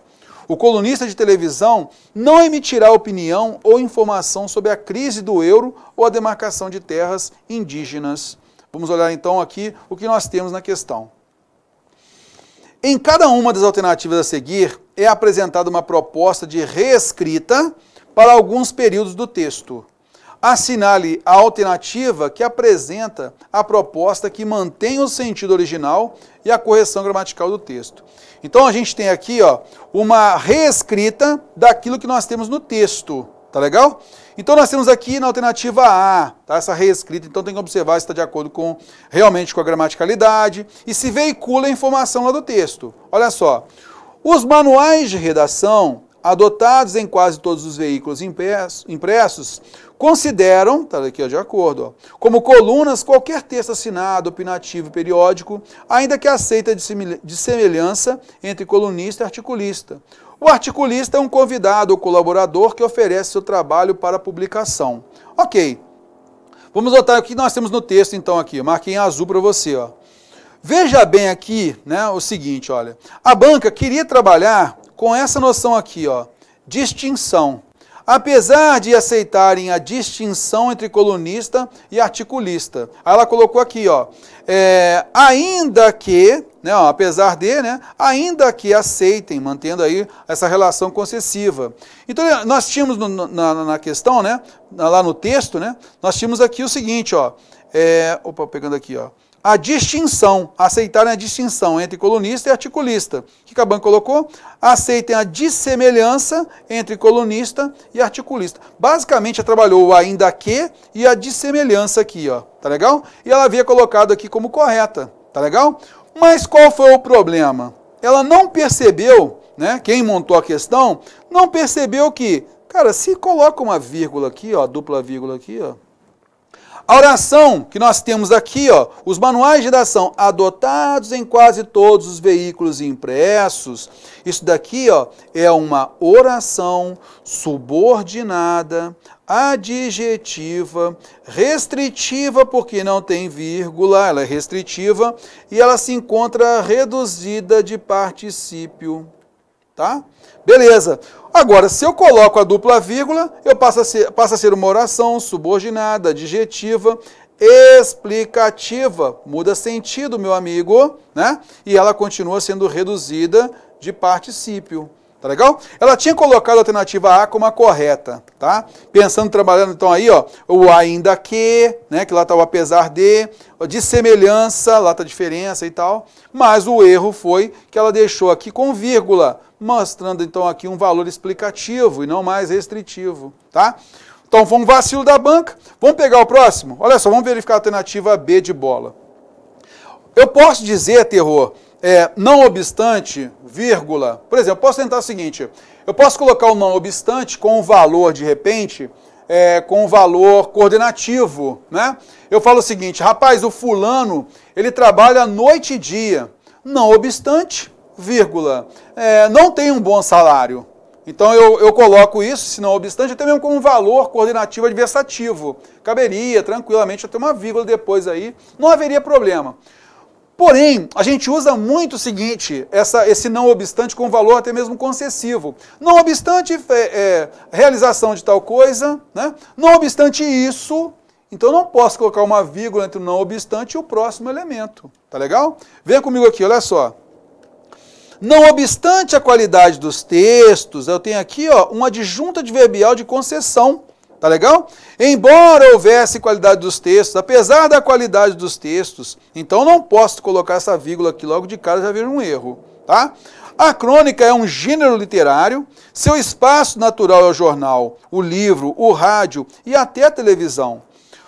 O colunista de televisão não emitirá opinião ou informação sobre a crise do euro ou a demarcação de terras indígenas. Vamos olhar então aqui o que nós temos na questão. Em cada uma das alternativas a seguir, é apresentada uma proposta de reescrita para alguns períodos do texto. Assinale a alternativa que apresenta a proposta que mantém o sentido original e a correção gramatical do texto. Então a gente tem aqui ó, uma reescrita daquilo que nós temos no texto, tá legal? Então nós temos aqui na alternativa A, tá? essa reescrita, então tem que observar se está de acordo com realmente com a gramaticalidade e se veicula a informação lá do texto. Olha só, os manuais de redação adotados em quase todos os veículos impressos consideram, está aqui ó, de acordo, ó, como colunas qualquer texto assinado, opinativo, periódico, ainda que aceita de semelhança entre colunista e articulista o articulista é um convidado ou colaborador que oferece seu trabalho para publicação. Ok. Vamos notar o que nós temos no texto, então, aqui. Marquei em azul para você. Ó. Veja bem aqui né, o seguinte, olha. A banca queria trabalhar com essa noção aqui, ó, distinção apesar de aceitarem a distinção entre colunista e articulista. Aí ela colocou aqui, ó, é, ainda que, né, ó, apesar de, né, ainda que aceitem, mantendo aí essa relação concessiva. Então, nós tínhamos no, na, na, questão, né, lá no texto, né, nós tínhamos aqui o seguinte, ó, é, opa, pegando aqui, ó, a distinção, aceitarem a distinção entre colunista e articulista. O que Caban colocou? Aceitem a dissemelhança entre colunista e articulista. Basicamente, ela trabalhou o ainda que e a dissemelhança aqui, ó. Tá legal? E ela havia colocado aqui como correta. Tá legal? Mas qual foi o problema? Ela não percebeu, né? Quem montou a questão não percebeu que, cara, se coloca uma vírgula aqui, ó, dupla vírgula aqui, ó, a oração que nós temos aqui, ó, os manuais de oração adotados em quase todos os veículos impressos, isso daqui ó, é uma oração subordinada, adjetiva, restritiva, porque não tem vírgula, ela é restritiva, e ela se encontra reduzida de particípio. Tá? Beleza. Agora, se eu coloco a dupla vírgula, eu passo a ser, passa a ser uma oração subordinada, adjetiva, explicativa. Muda sentido, meu amigo, né? E ela continua sendo reduzida de particípio. Tá legal? Ela tinha colocado a alternativa A como a correta, tá? Pensando, trabalhando então aí, ó, o ainda que, né, que lá tá o apesar de, de semelhança, lá tá diferença e tal. Mas o erro foi que ela deixou aqui com vírgula, mostrando então aqui um valor explicativo e não mais restritivo, tá? Então foi um vacilo da banca. Vamos pegar o próximo? Olha só, vamos verificar a alternativa B de bola. Eu posso dizer, terror, é, não obstante, vírgula. Por exemplo, posso tentar o seguinte: eu posso colocar o não obstante com o um valor, de repente, é, com o um valor coordenativo. Né? Eu falo o seguinte: rapaz, o fulano ele trabalha noite e dia. Não obstante, vírgula, é, não tem um bom salário. Então eu, eu coloco isso, se não obstante, até mesmo como um valor coordenativo adversativo. Caberia tranquilamente até uma vírgula depois aí, não haveria problema. Porém, a gente usa muito o seguinte, essa, esse não obstante com valor até mesmo concessivo. Não obstante é, é, realização de tal coisa, né? não obstante isso, então não posso colocar uma vírgula entre o não obstante e o próximo elemento. Tá legal? Vem comigo aqui, olha só. Não obstante a qualidade dos textos, eu tenho aqui ó, uma adjunta adverbial de concessão Tá legal? Embora houvesse qualidade dos textos, apesar da qualidade dos textos, então não posso colocar essa vírgula aqui logo de cara, já vejo um erro, tá? A crônica é um gênero literário, seu espaço natural é o jornal, o livro, o rádio e até a televisão.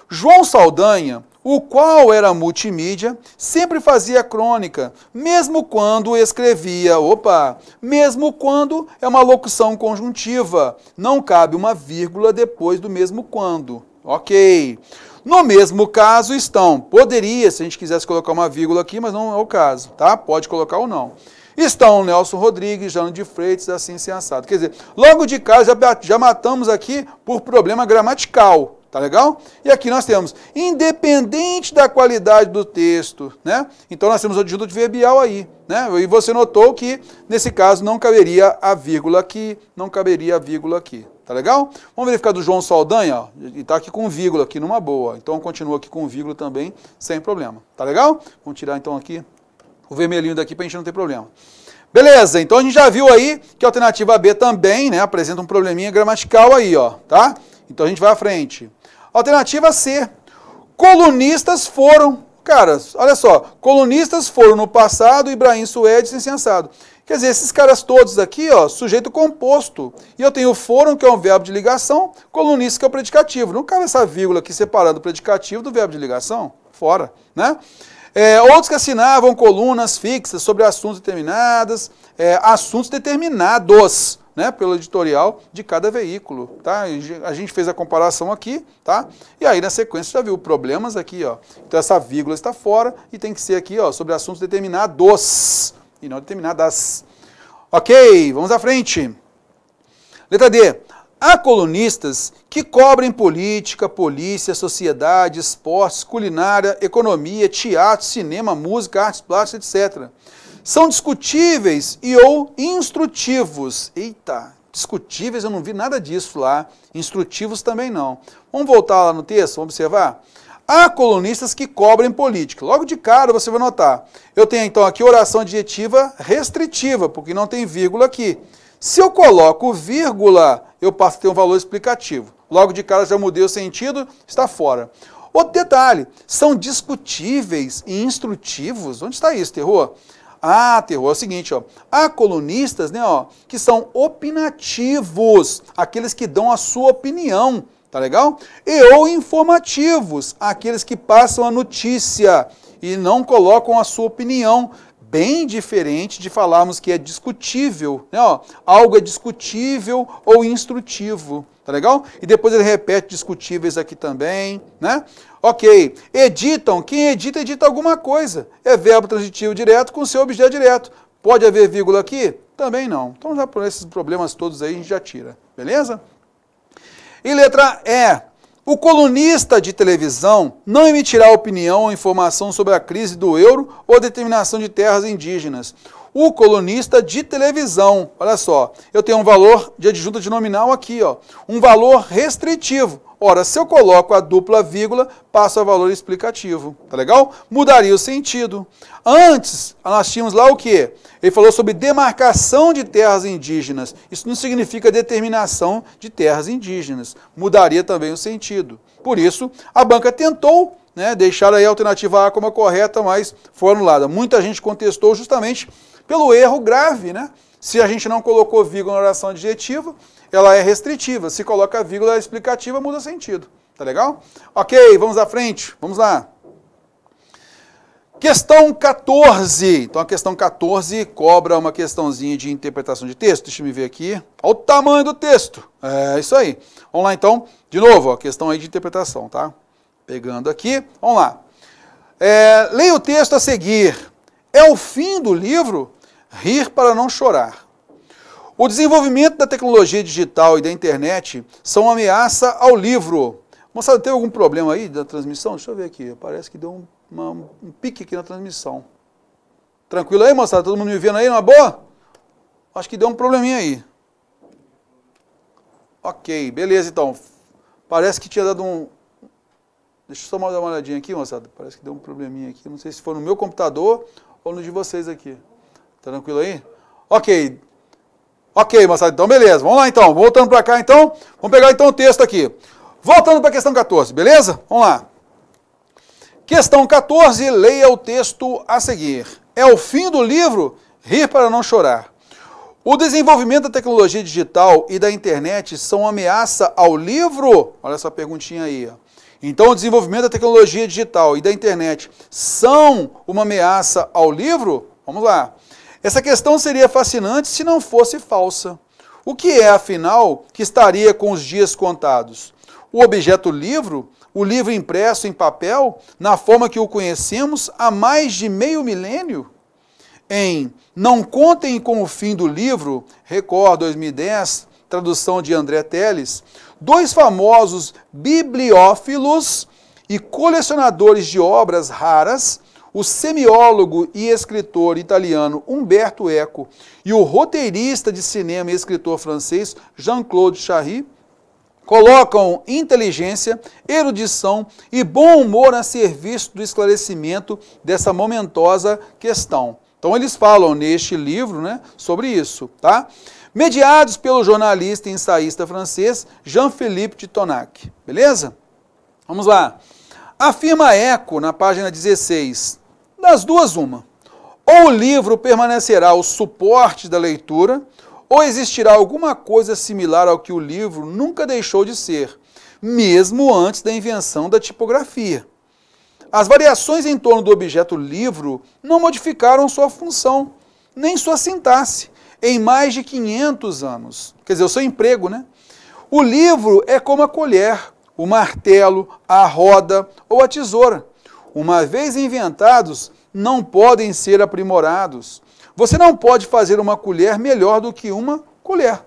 João Saldanha o qual era multimídia, sempre fazia crônica, mesmo quando escrevia, opa, mesmo quando é uma locução conjuntiva, não cabe uma vírgula depois do mesmo quando. Ok. No mesmo caso estão, poderia, se a gente quisesse colocar uma vírgula aqui, mas não é o caso, tá? Pode colocar ou não. Estão Nelson Rodrigues, Jano de Freitas, assim sem assim, assado. Quer dizer, logo de casa já, já matamos aqui por problema gramatical. Tá legal? E aqui nós temos, independente da qualidade do texto, né? Então nós temos o adjunto verbial aí, né? E você notou que nesse caso não caberia a vírgula aqui, não caberia a vírgula aqui. Tá legal? Vamos verificar do João Saldanha, ó. Ele tá aqui com vírgula aqui numa boa. Então continua aqui com vírgula também, sem problema. Tá legal? Vamos tirar então aqui o vermelhinho daqui para a gente não ter problema. Beleza, então a gente já viu aí que a alternativa B também, né, apresenta um probleminha gramatical aí, ó, tá? Então a gente vai à frente. Alternativa C. Colunistas foram. Cara, olha só. Colunistas foram no passado Ibrahim Suede sensato. Quer dizer, esses caras todos aqui, ó, sujeito composto. E eu tenho foram, que é um verbo de ligação, colunista, que é o predicativo. Não cabe essa vírgula aqui separando o predicativo do verbo de ligação? Fora, né? É, outros que assinavam colunas fixas sobre assuntos determinados, é, assuntos determinados né, pelo editorial de cada veículo, tá? A gente fez a comparação aqui, tá? E aí na sequência já viu problemas aqui, ó. Então essa vírgula está fora e tem que ser aqui, ó, sobre assuntos determinados e não determinadas. OK, vamos à frente. Letra D. Há colunistas que cobrem política, polícia, sociedade, esportes, culinária, economia, teatro, cinema, música, artes plásticas, etc são discutíveis e ou instrutivos. Eita, discutíveis eu não vi nada disso lá, instrutivos também não. Vamos voltar lá no texto, vamos observar? Há colunistas que cobrem política. Logo de cara você vai notar. Eu tenho então aqui oração adjetiva restritiva, porque não tem vírgula aqui. Se eu coloco vírgula, eu passo a ter um valor explicativo. Logo de cara já mudei o sentido, está fora. Outro detalhe, são discutíveis e instrutivos. Onde está isso, terror? Ah, terror, é o seguinte, ó. Há colunistas, né, ó, que são opinativos, aqueles que dão a sua opinião, tá legal? E ou informativos, aqueles que passam a notícia e não colocam a sua opinião bem diferente de falarmos que é discutível, né? Ó, algo é discutível ou instrutivo. Tá legal? E depois ele repete discutíveis aqui também, né? Ok. Editam. Quem edita, edita alguma coisa. É verbo transitivo direto com seu objeto direto. Pode haver vírgula aqui? Também não. Então já por esses problemas todos aí a gente já tira. Beleza? E letra E. O colunista de televisão não emitirá opinião ou informação sobre a crise do euro ou a determinação de terras indígenas o colunista de televisão. Olha só, eu tenho um valor de adjunto de nominal aqui, ó, um valor restritivo. Ora, se eu coloco a dupla vírgula, passo a valor explicativo, tá legal? Mudaria o sentido. Antes, nós tínhamos lá o quê? Ele falou sobre demarcação de terras indígenas. Isso não significa determinação de terras indígenas. Mudaria também o sentido. Por isso, a banca tentou né, deixar a alternativa A como a correta, mas foi anulada. Muita gente contestou justamente pelo erro grave, né? Se a gente não colocou vírgula na oração adjetiva, ela é restritiva. Se coloca vírgula explicativa, muda sentido. Tá legal? Ok, vamos à frente. Vamos lá. Questão 14. Então a questão 14 cobra uma questãozinha de interpretação de texto. Deixa eu ver aqui. Olha o tamanho do texto. É isso aí. Vamos lá então, de novo, a questão aí de interpretação, tá? Pegando aqui, vamos lá. É, leia o texto a seguir. É o fim do livro Rir para não chorar. O desenvolvimento da tecnologia digital e da internet são uma ameaça ao livro. Moçada, tem algum problema aí da transmissão? Deixa eu ver aqui. Parece que deu um, uma, um pique aqui na transmissão. Tranquilo aí, moçada? Todo mundo me vendo aí? é boa? Acho que deu um probleminha aí. Ok, beleza então. Parece que tinha dado um. Deixa eu só dar uma olhadinha aqui, moçada. Parece que deu um probleminha aqui. Não sei se foi no meu computador ou no de vocês aqui. Tá tranquilo aí? Ok. Ok, moçada, então beleza. Vamos lá então. Voltando para cá então, vamos pegar então o texto aqui. Voltando para a questão 14, beleza? Vamos lá. Questão 14, leia o texto a seguir. É o fim do livro Rir para não chorar. O desenvolvimento da tecnologia digital e da internet são ameaça ao livro? Olha essa perguntinha aí. Ó. Então, o desenvolvimento da tecnologia digital e da internet são uma ameaça ao livro? Vamos lá. Essa questão seria fascinante se não fosse falsa. O que é, afinal, que estaria com os dias contados? O objeto livro, o livro impresso em papel, na forma que o conhecemos há mais de meio milênio? Em Não Contem com o Fim do Livro, Record 2010, tradução de André Teles, dois famosos bibliófilos e colecionadores de obras raras, o semiólogo e escritor italiano Umberto Eco e o roteirista de cinema e escritor francês Jean-Claude Charry, colocam inteligência, erudição e bom humor a serviço do esclarecimento dessa momentosa questão. Então eles falam neste livro, né, sobre isso, tá? mediados pelo jornalista e ensaísta francês Jean-Philippe de Tonac. Beleza? Vamos lá. Afirma Eco, na página 16, das duas uma. Ou o livro permanecerá o suporte da leitura, ou existirá alguma coisa similar ao que o livro nunca deixou de ser, mesmo antes da invenção da tipografia. As variações em torno do objeto livro não modificaram sua função, nem sua sintaxe, em mais de 500 anos. Quer dizer, o seu emprego, né? O livro é como a colher, o martelo, a roda ou a tesoura. Uma vez inventados, não podem ser aprimorados. Você não pode fazer uma colher melhor do que uma colher.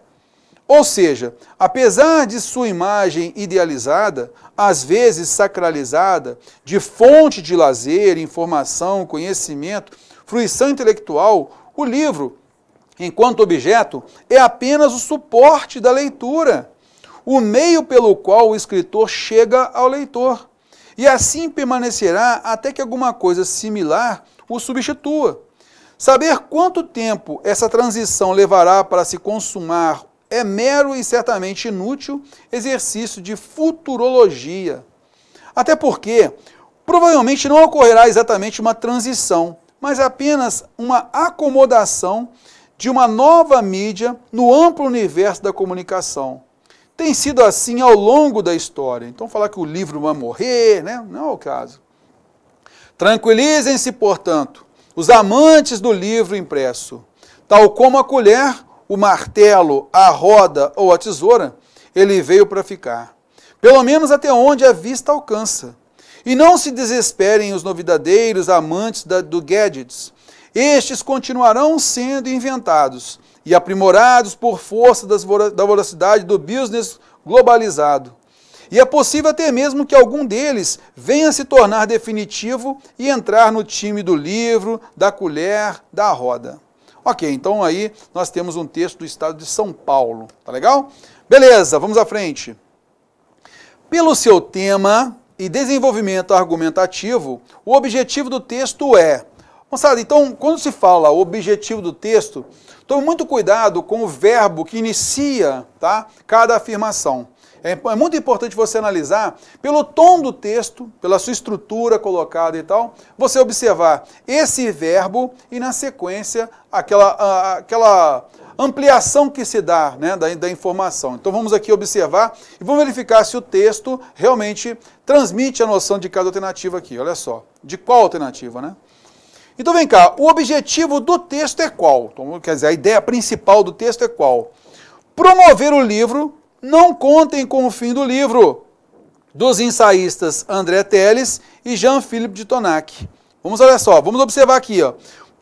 Ou seja, apesar de sua imagem idealizada, às vezes sacralizada, de fonte de lazer, informação, conhecimento, fruição intelectual, o livro enquanto objeto, é apenas o suporte da leitura, o meio pelo qual o escritor chega ao leitor. E assim permanecerá até que alguma coisa similar o substitua. Saber quanto tempo essa transição levará para se consumar é mero e certamente inútil exercício de futurologia. Até porque provavelmente não ocorrerá exatamente uma transição, mas apenas uma acomodação de uma nova mídia no amplo universo da comunicação. Tem sido assim ao longo da história. Então, falar que o livro vai morrer, né? não é o caso. Tranquilizem-se, portanto, os amantes do livro impresso. Tal como a colher, o martelo, a roda ou a tesoura, ele veio para ficar. Pelo menos até onde a vista alcança. E não se desesperem os novidadeiros amantes da, do gadgets, estes continuarão sendo inventados e aprimorados por força da voracidade do business globalizado. E é possível até mesmo que algum deles venha se tornar definitivo e entrar no time do livro, da colher, da roda. Ok, então aí nós temos um texto do estado de São Paulo, tá legal? Beleza, vamos à frente. Pelo seu tema e desenvolvimento argumentativo, o objetivo do texto é Moçada, então, quando se fala o objetivo do texto, tome muito cuidado com o verbo que inicia tá, cada afirmação. É, é muito importante você analisar pelo tom do texto, pela sua estrutura colocada e tal, você observar esse verbo e, na sequência, aquela, aquela ampliação que se dá né, da, da informação. Então vamos aqui observar e vamos verificar se o texto realmente transmite a noção de cada alternativa aqui. Olha só, de qual alternativa, né? Então vem cá, o objetivo do texto é qual? Então, quer dizer, a ideia principal do texto é qual? Promover o livro, não contem com o fim do livro, dos ensaístas André Teles e Jean-Philippe de Tonac. Vamos olhar só, vamos observar aqui, ó.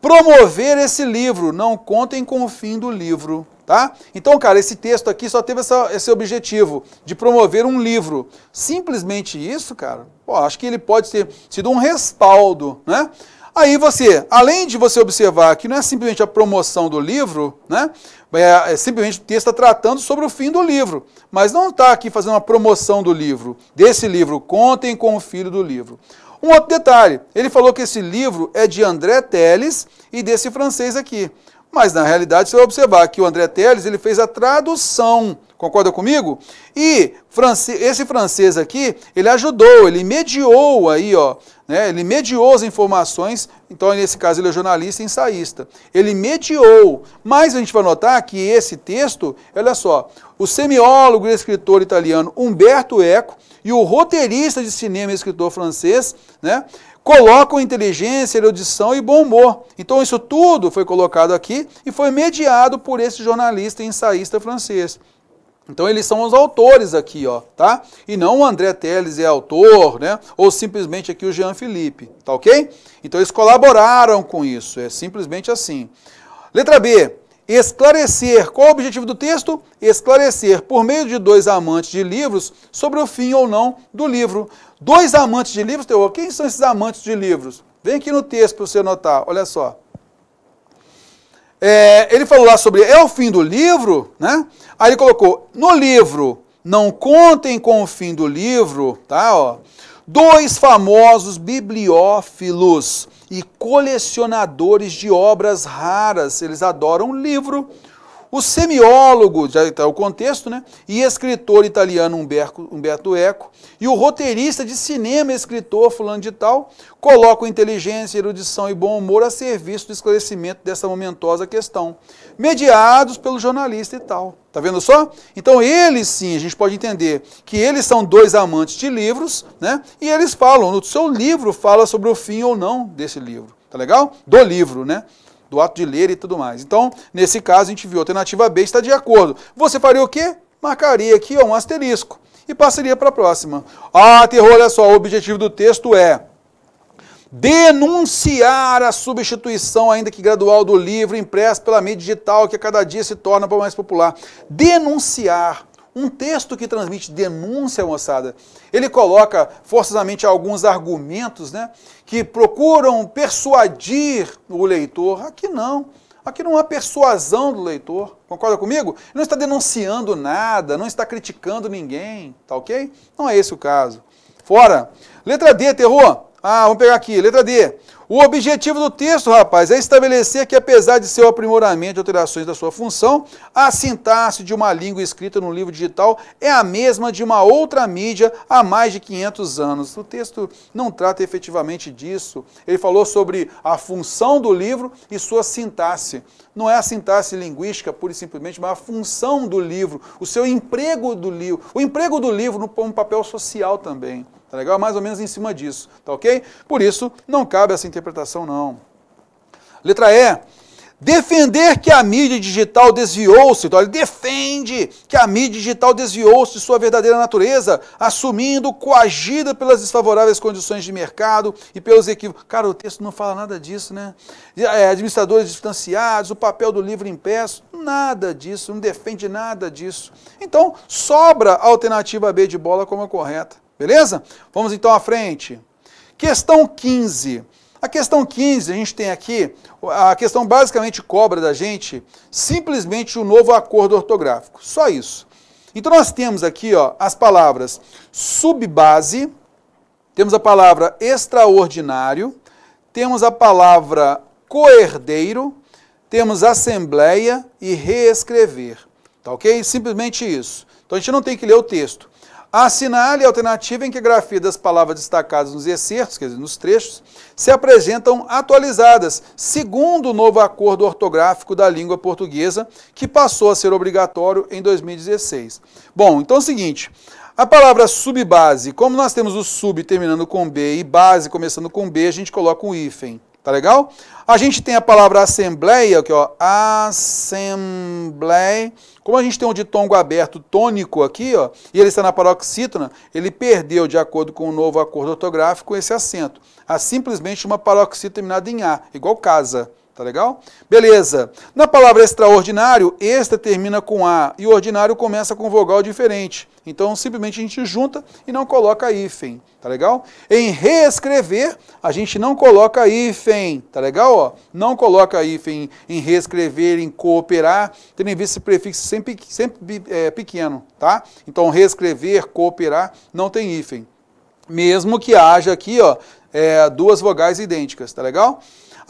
Promover esse livro, não contem com o fim do livro, tá? Então, cara, esse texto aqui só teve essa, esse objetivo de promover um livro. Simplesmente isso, cara. Pô, acho que ele pode ter sido um respaldo, né? Aí você, além de você observar que não é simplesmente a promoção do livro, né? É, é simplesmente o texto está tratando sobre o fim do livro, mas não está aqui fazendo uma promoção do livro, desse livro, contem com o filho do livro. Um outro detalhe, ele falou que esse livro é de André Teles e desse francês aqui. Mas na realidade você vai observar que o André Teles ele fez a tradução, concorda comigo? E esse francês aqui, ele ajudou, ele mediou aí, ó, né? Ele mediou as informações, então nesse caso ele é jornalista e ensaísta. Ele mediou, mas a gente vai notar que esse texto, olha só, o semiólogo e escritor italiano Umberto Eco e o roteirista de cinema e escritor francês, né? colocam inteligência, erudição e bom humor. Então isso tudo foi colocado aqui e foi mediado por esse jornalista e ensaísta francês. Então eles são os autores aqui, ó, tá? E não o André Teles é autor, né? Ou simplesmente aqui o Jean Felipe, tá ok? Então eles colaboraram com isso, é simplesmente assim. Letra B. Esclarecer. Qual o objetivo do texto? Esclarecer, por meio de dois amantes de livros, sobre o fim ou não do livro. Dois amantes de livros, Teor, quem são esses amantes de livros? Vem aqui no texto para você anotar, olha só. É, ele falou lá sobre é o fim do livro, né? Aí ele colocou no livro, não contem com o fim do livro, tá? Ó, dois famosos bibliófilos e colecionadores de obras raras, eles adoram livro o semiólogo, já está o contexto, né? E escritor italiano Umberto, Umberto Eco, e o roteirista de cinema escritor fulano de tal, colocam inteligência, erudição e bom humor a serviço do esclarecimento dessa momentosa questão, mediados pelo jornalista e tal. Tá vendo só? Então eles sim, a gente pode entender que eles são dois amantes de livros, né? E eles falam, no seu livro fala sobre o fim ou não desse livro, tá legal? Do livro, né? do ato de ler e tudo mais. Então, nesse caso, a gente viu a alternativa B está de acordo. Você faria o quê? Marcaria aqui ó, um asterisco e passaria para a próxima. Ah, terror, olha só, o objetivo do texto é denunciar a substituição, ainda que gradual, do livro impresso pela mídia digital, que a cada dia se torna mais popular. Denunciar um texto que transmite denúncia, moçada. Ele coloca forçosamente alguns argumentos né, que procuram persuadir o leitor. Aqui não. Aqui não há persuasão do leitor. Concorda comigo? Ele não está denunciando nada, não está criticando ninguém, tá ok? Não é esse o caso. Fora. Letra D, terror. Ah, vamos pegar aqui. Letra D. O objetivo do texto, rapaz, é estabelecer que, apesar de seu aprimoramento e alterações da sua função, a sintaxe de uma língua escrita no livro digital é a mesma de uma outra mídia há mais de 500 anos. O texto não trata efetivamente disso. Ele falou sobre a função do livro e sua sintaxe. Não é a sintaxe linguística, pura e simplesmente, mas a função do livro, o seu emprego do livro, o emprego do livro no papel social também. Tá legal? Mais ou menos em cima disso, tá ok? Por isso, não cabe essa interpretação, não. Letra E. Defender que a mídia digital desviou-se, então ele defende que a mídia digital desviou-se de sua verdadeira natureza, assumindo coagida pelas desfavoráveis condições de mercado e pelos equívocos. Cara, o texto não fala nada disso, né? É, administradores distanciados, o papel do livro impresso, nada disso, não defende nada disso. Então, sobra a alternativa B de bola como a correta. Beleza? Vamos então à frente. Questão 15. A questão 15, a gente tem aqui, a questão basicamente cobra da gente simplesmente o um novo acordo ortográfico. Só isso. Então nós temos aqui ó, as palavras subbase, temos a palavra extraordinário, temos a palavra coerdeiro, temos assembleia e reescrever. Tá ok? Simplesmente isso. Então a gente não tem que ler o texto. Assinale a alternativa em que a grafia das palavras destacadas nos excertos, quer dizer, nos trechos, se apresentam atualizadas, segundo o novo acordo ortográfico da língua portuguesa, que passou a ser obrigatório em 2016. Bom, então é o seguinte, a palavra subbase, como nós temos o sub terminando com B e base começando com B, a gente coloca um hífen. Tá legal? A gente tem a palavra assembleia, aqui ó, assembleia. Como a gente tem um ditongo aberto tônico aqui, ó, e ele está na paroxítona, ele perdeu, de acordo com o novo acordo ortográfico, esse acento. Há simplesmente uma paroxítona terminada em A, igual casa. Tá legal? Beleza. Na palavra extraordinário, extra termina com A e ordinário começa com vogal diferente. Então, simplesmente a gente junta e não coloca hífen. Tá legal? Em reescrever, a gente não coloca hífen. Tá legal? Ó, não coloca hífen em reescrever, em cooperar, tendo em vista esse prefixo sempre, sempre é, pequeno. Tá? Então, reescrever, cooperar, não tem hífen. Mesmo que haja aqui ó, é, duas vogais idênticas. Tá legal?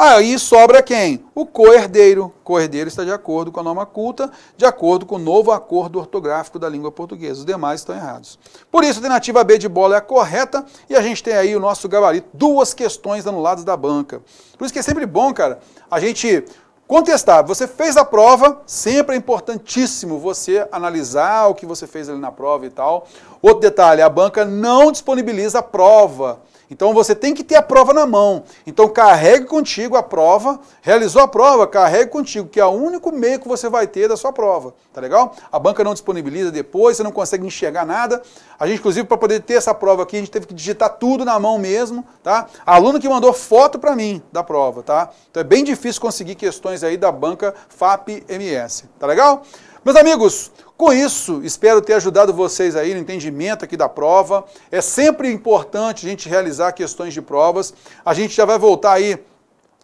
Aí ah, sobra quem? O Co-herdeiro está de acordo com a norma culta, de acordo com o novo acordo ortográfico da língua portuguesa. Os demais estão errados. Por isso, a alternativa B de bola é a correta e a gente tem aí o nosso gabarito. Duas questões anuladas da banca. Por isso que é sempre bom, cara, a gente contestar. Você fez a prova, sempre é importantíssimo você analisar o que você fez ali na prova e tal. Outro detalhe, a banca não disponibiliza a prova então você tem que ter a prova na mão. Então carregue contigo a prova. Realizou a prova, carregue contigo, que é o único meio que você vai ter da sua prova. Tá legal? A banca não disponibiliza depois, você não consegue enxergar nada. A gente, inclusive, para poder ter essa prova aqui, a gente teve que digitar tudo na mão mesmo, tá? Aluno que mandou foto para mim da prova, tá? Então é bem difícil conseguir questões aí da banca FAP MS. Tá legal? Meus amigos, com isso, espero ter ajudado vocês aí no entendimento aqui da prova. É sempre importante a gente realizar questões de provas. A gente já vai voltar aí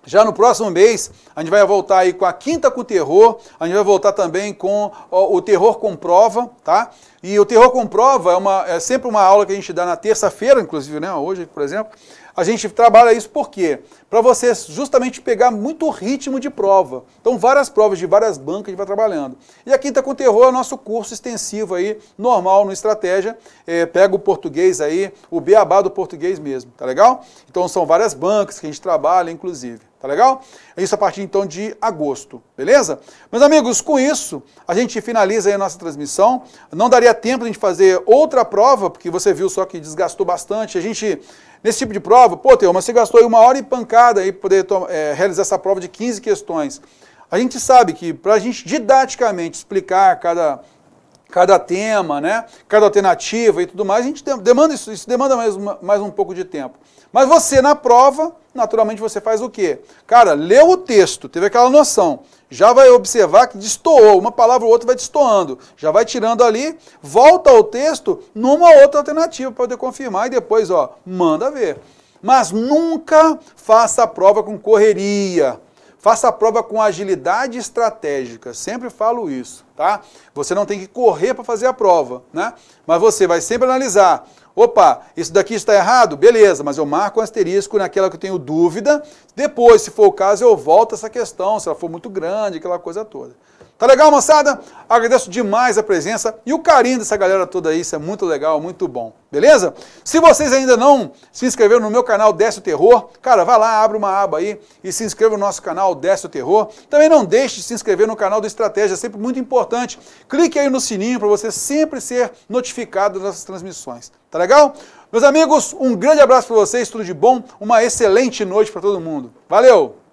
já no próximo mês, a gente vai voltar aí com a quinta com o terror, a gente vai voltar também com o terror com prova, tá? E o terror com prova é, uma, é sempre uma aula que a gente dá na terça-feira, inclusive, né? Hoje, por exemplo. A gente trabalha isso por quê? Para você justamente pegar muito ritmo de prova. Então, várias provas de várias bancas a gente vai trabalhando. E a Quinta com Terror é o nosso curso extensivo aí, normal, no Estratégia. É, pega o português aí, o beabá do português mesmo, tá legal? Então, são várias bancas que a gente trabalha, inclusive. Tá legal? Isso a partir então de agosto, beleza? Meus amigos, com isso a gente finaliza aí a nossa transmissão. Não daria tempo de a gente fazer outra prova, porque você viu só que desgastou bastante. A gente Nesse tipo de prova, pô, Teu, mas você gastou uma hora e pancada aí para poder é, realizar essa prova de 15 questões. A gente sabe que para a gente didaticamente explicar cada, cada tema, né, cada alternativa e tudo mais, a gente demanda isso, isso demanda mais, uma, mais um pouco de tempo. Mas você, na prova, naturalmente você faz o quê? Cara, leu o texto, teve aquela noção, já vai observar que destoou, uma palavra ou outra vai destoando, já vai tirando ali, volta ao texto numa outra alternativa para poder confirmar e depois, ó, manda ver. Mas nunca faça a prova com correria. Faça a prova com agilidade estratégica. Sempre falo isso, tá? Você não tem que correr para fazer a prova, né? Mas você vai sempre analisar Opa, isso daqui está errado? Beleza, mas eu marco um asterisco naquela que eu tenho dúvida. Depois, se for o caso, eu volto essa questão, se ela for muito grande, aquela coisa toda. Tá legal, moçada? Agradeço demais a presença e o carinho dessa galera toda aí. Isso é muito legal, muito bom. Beleza? Se vocês ainda não se inscreveram no meu canal Desce o Terror, cara, vai lá, abre uma aba aí e se inscreva no nosso canal Desce o Terror. Também não deixe de se inscrever no canal do Estratégia, é sempre muito importante. Clique aí no sininho para você sempre ser notificado das nossas transmissões. Tá legal? Meus amigos, um grande abraço para vocês, tudo de bom, uma excelente noite para todo mundo. Valeu!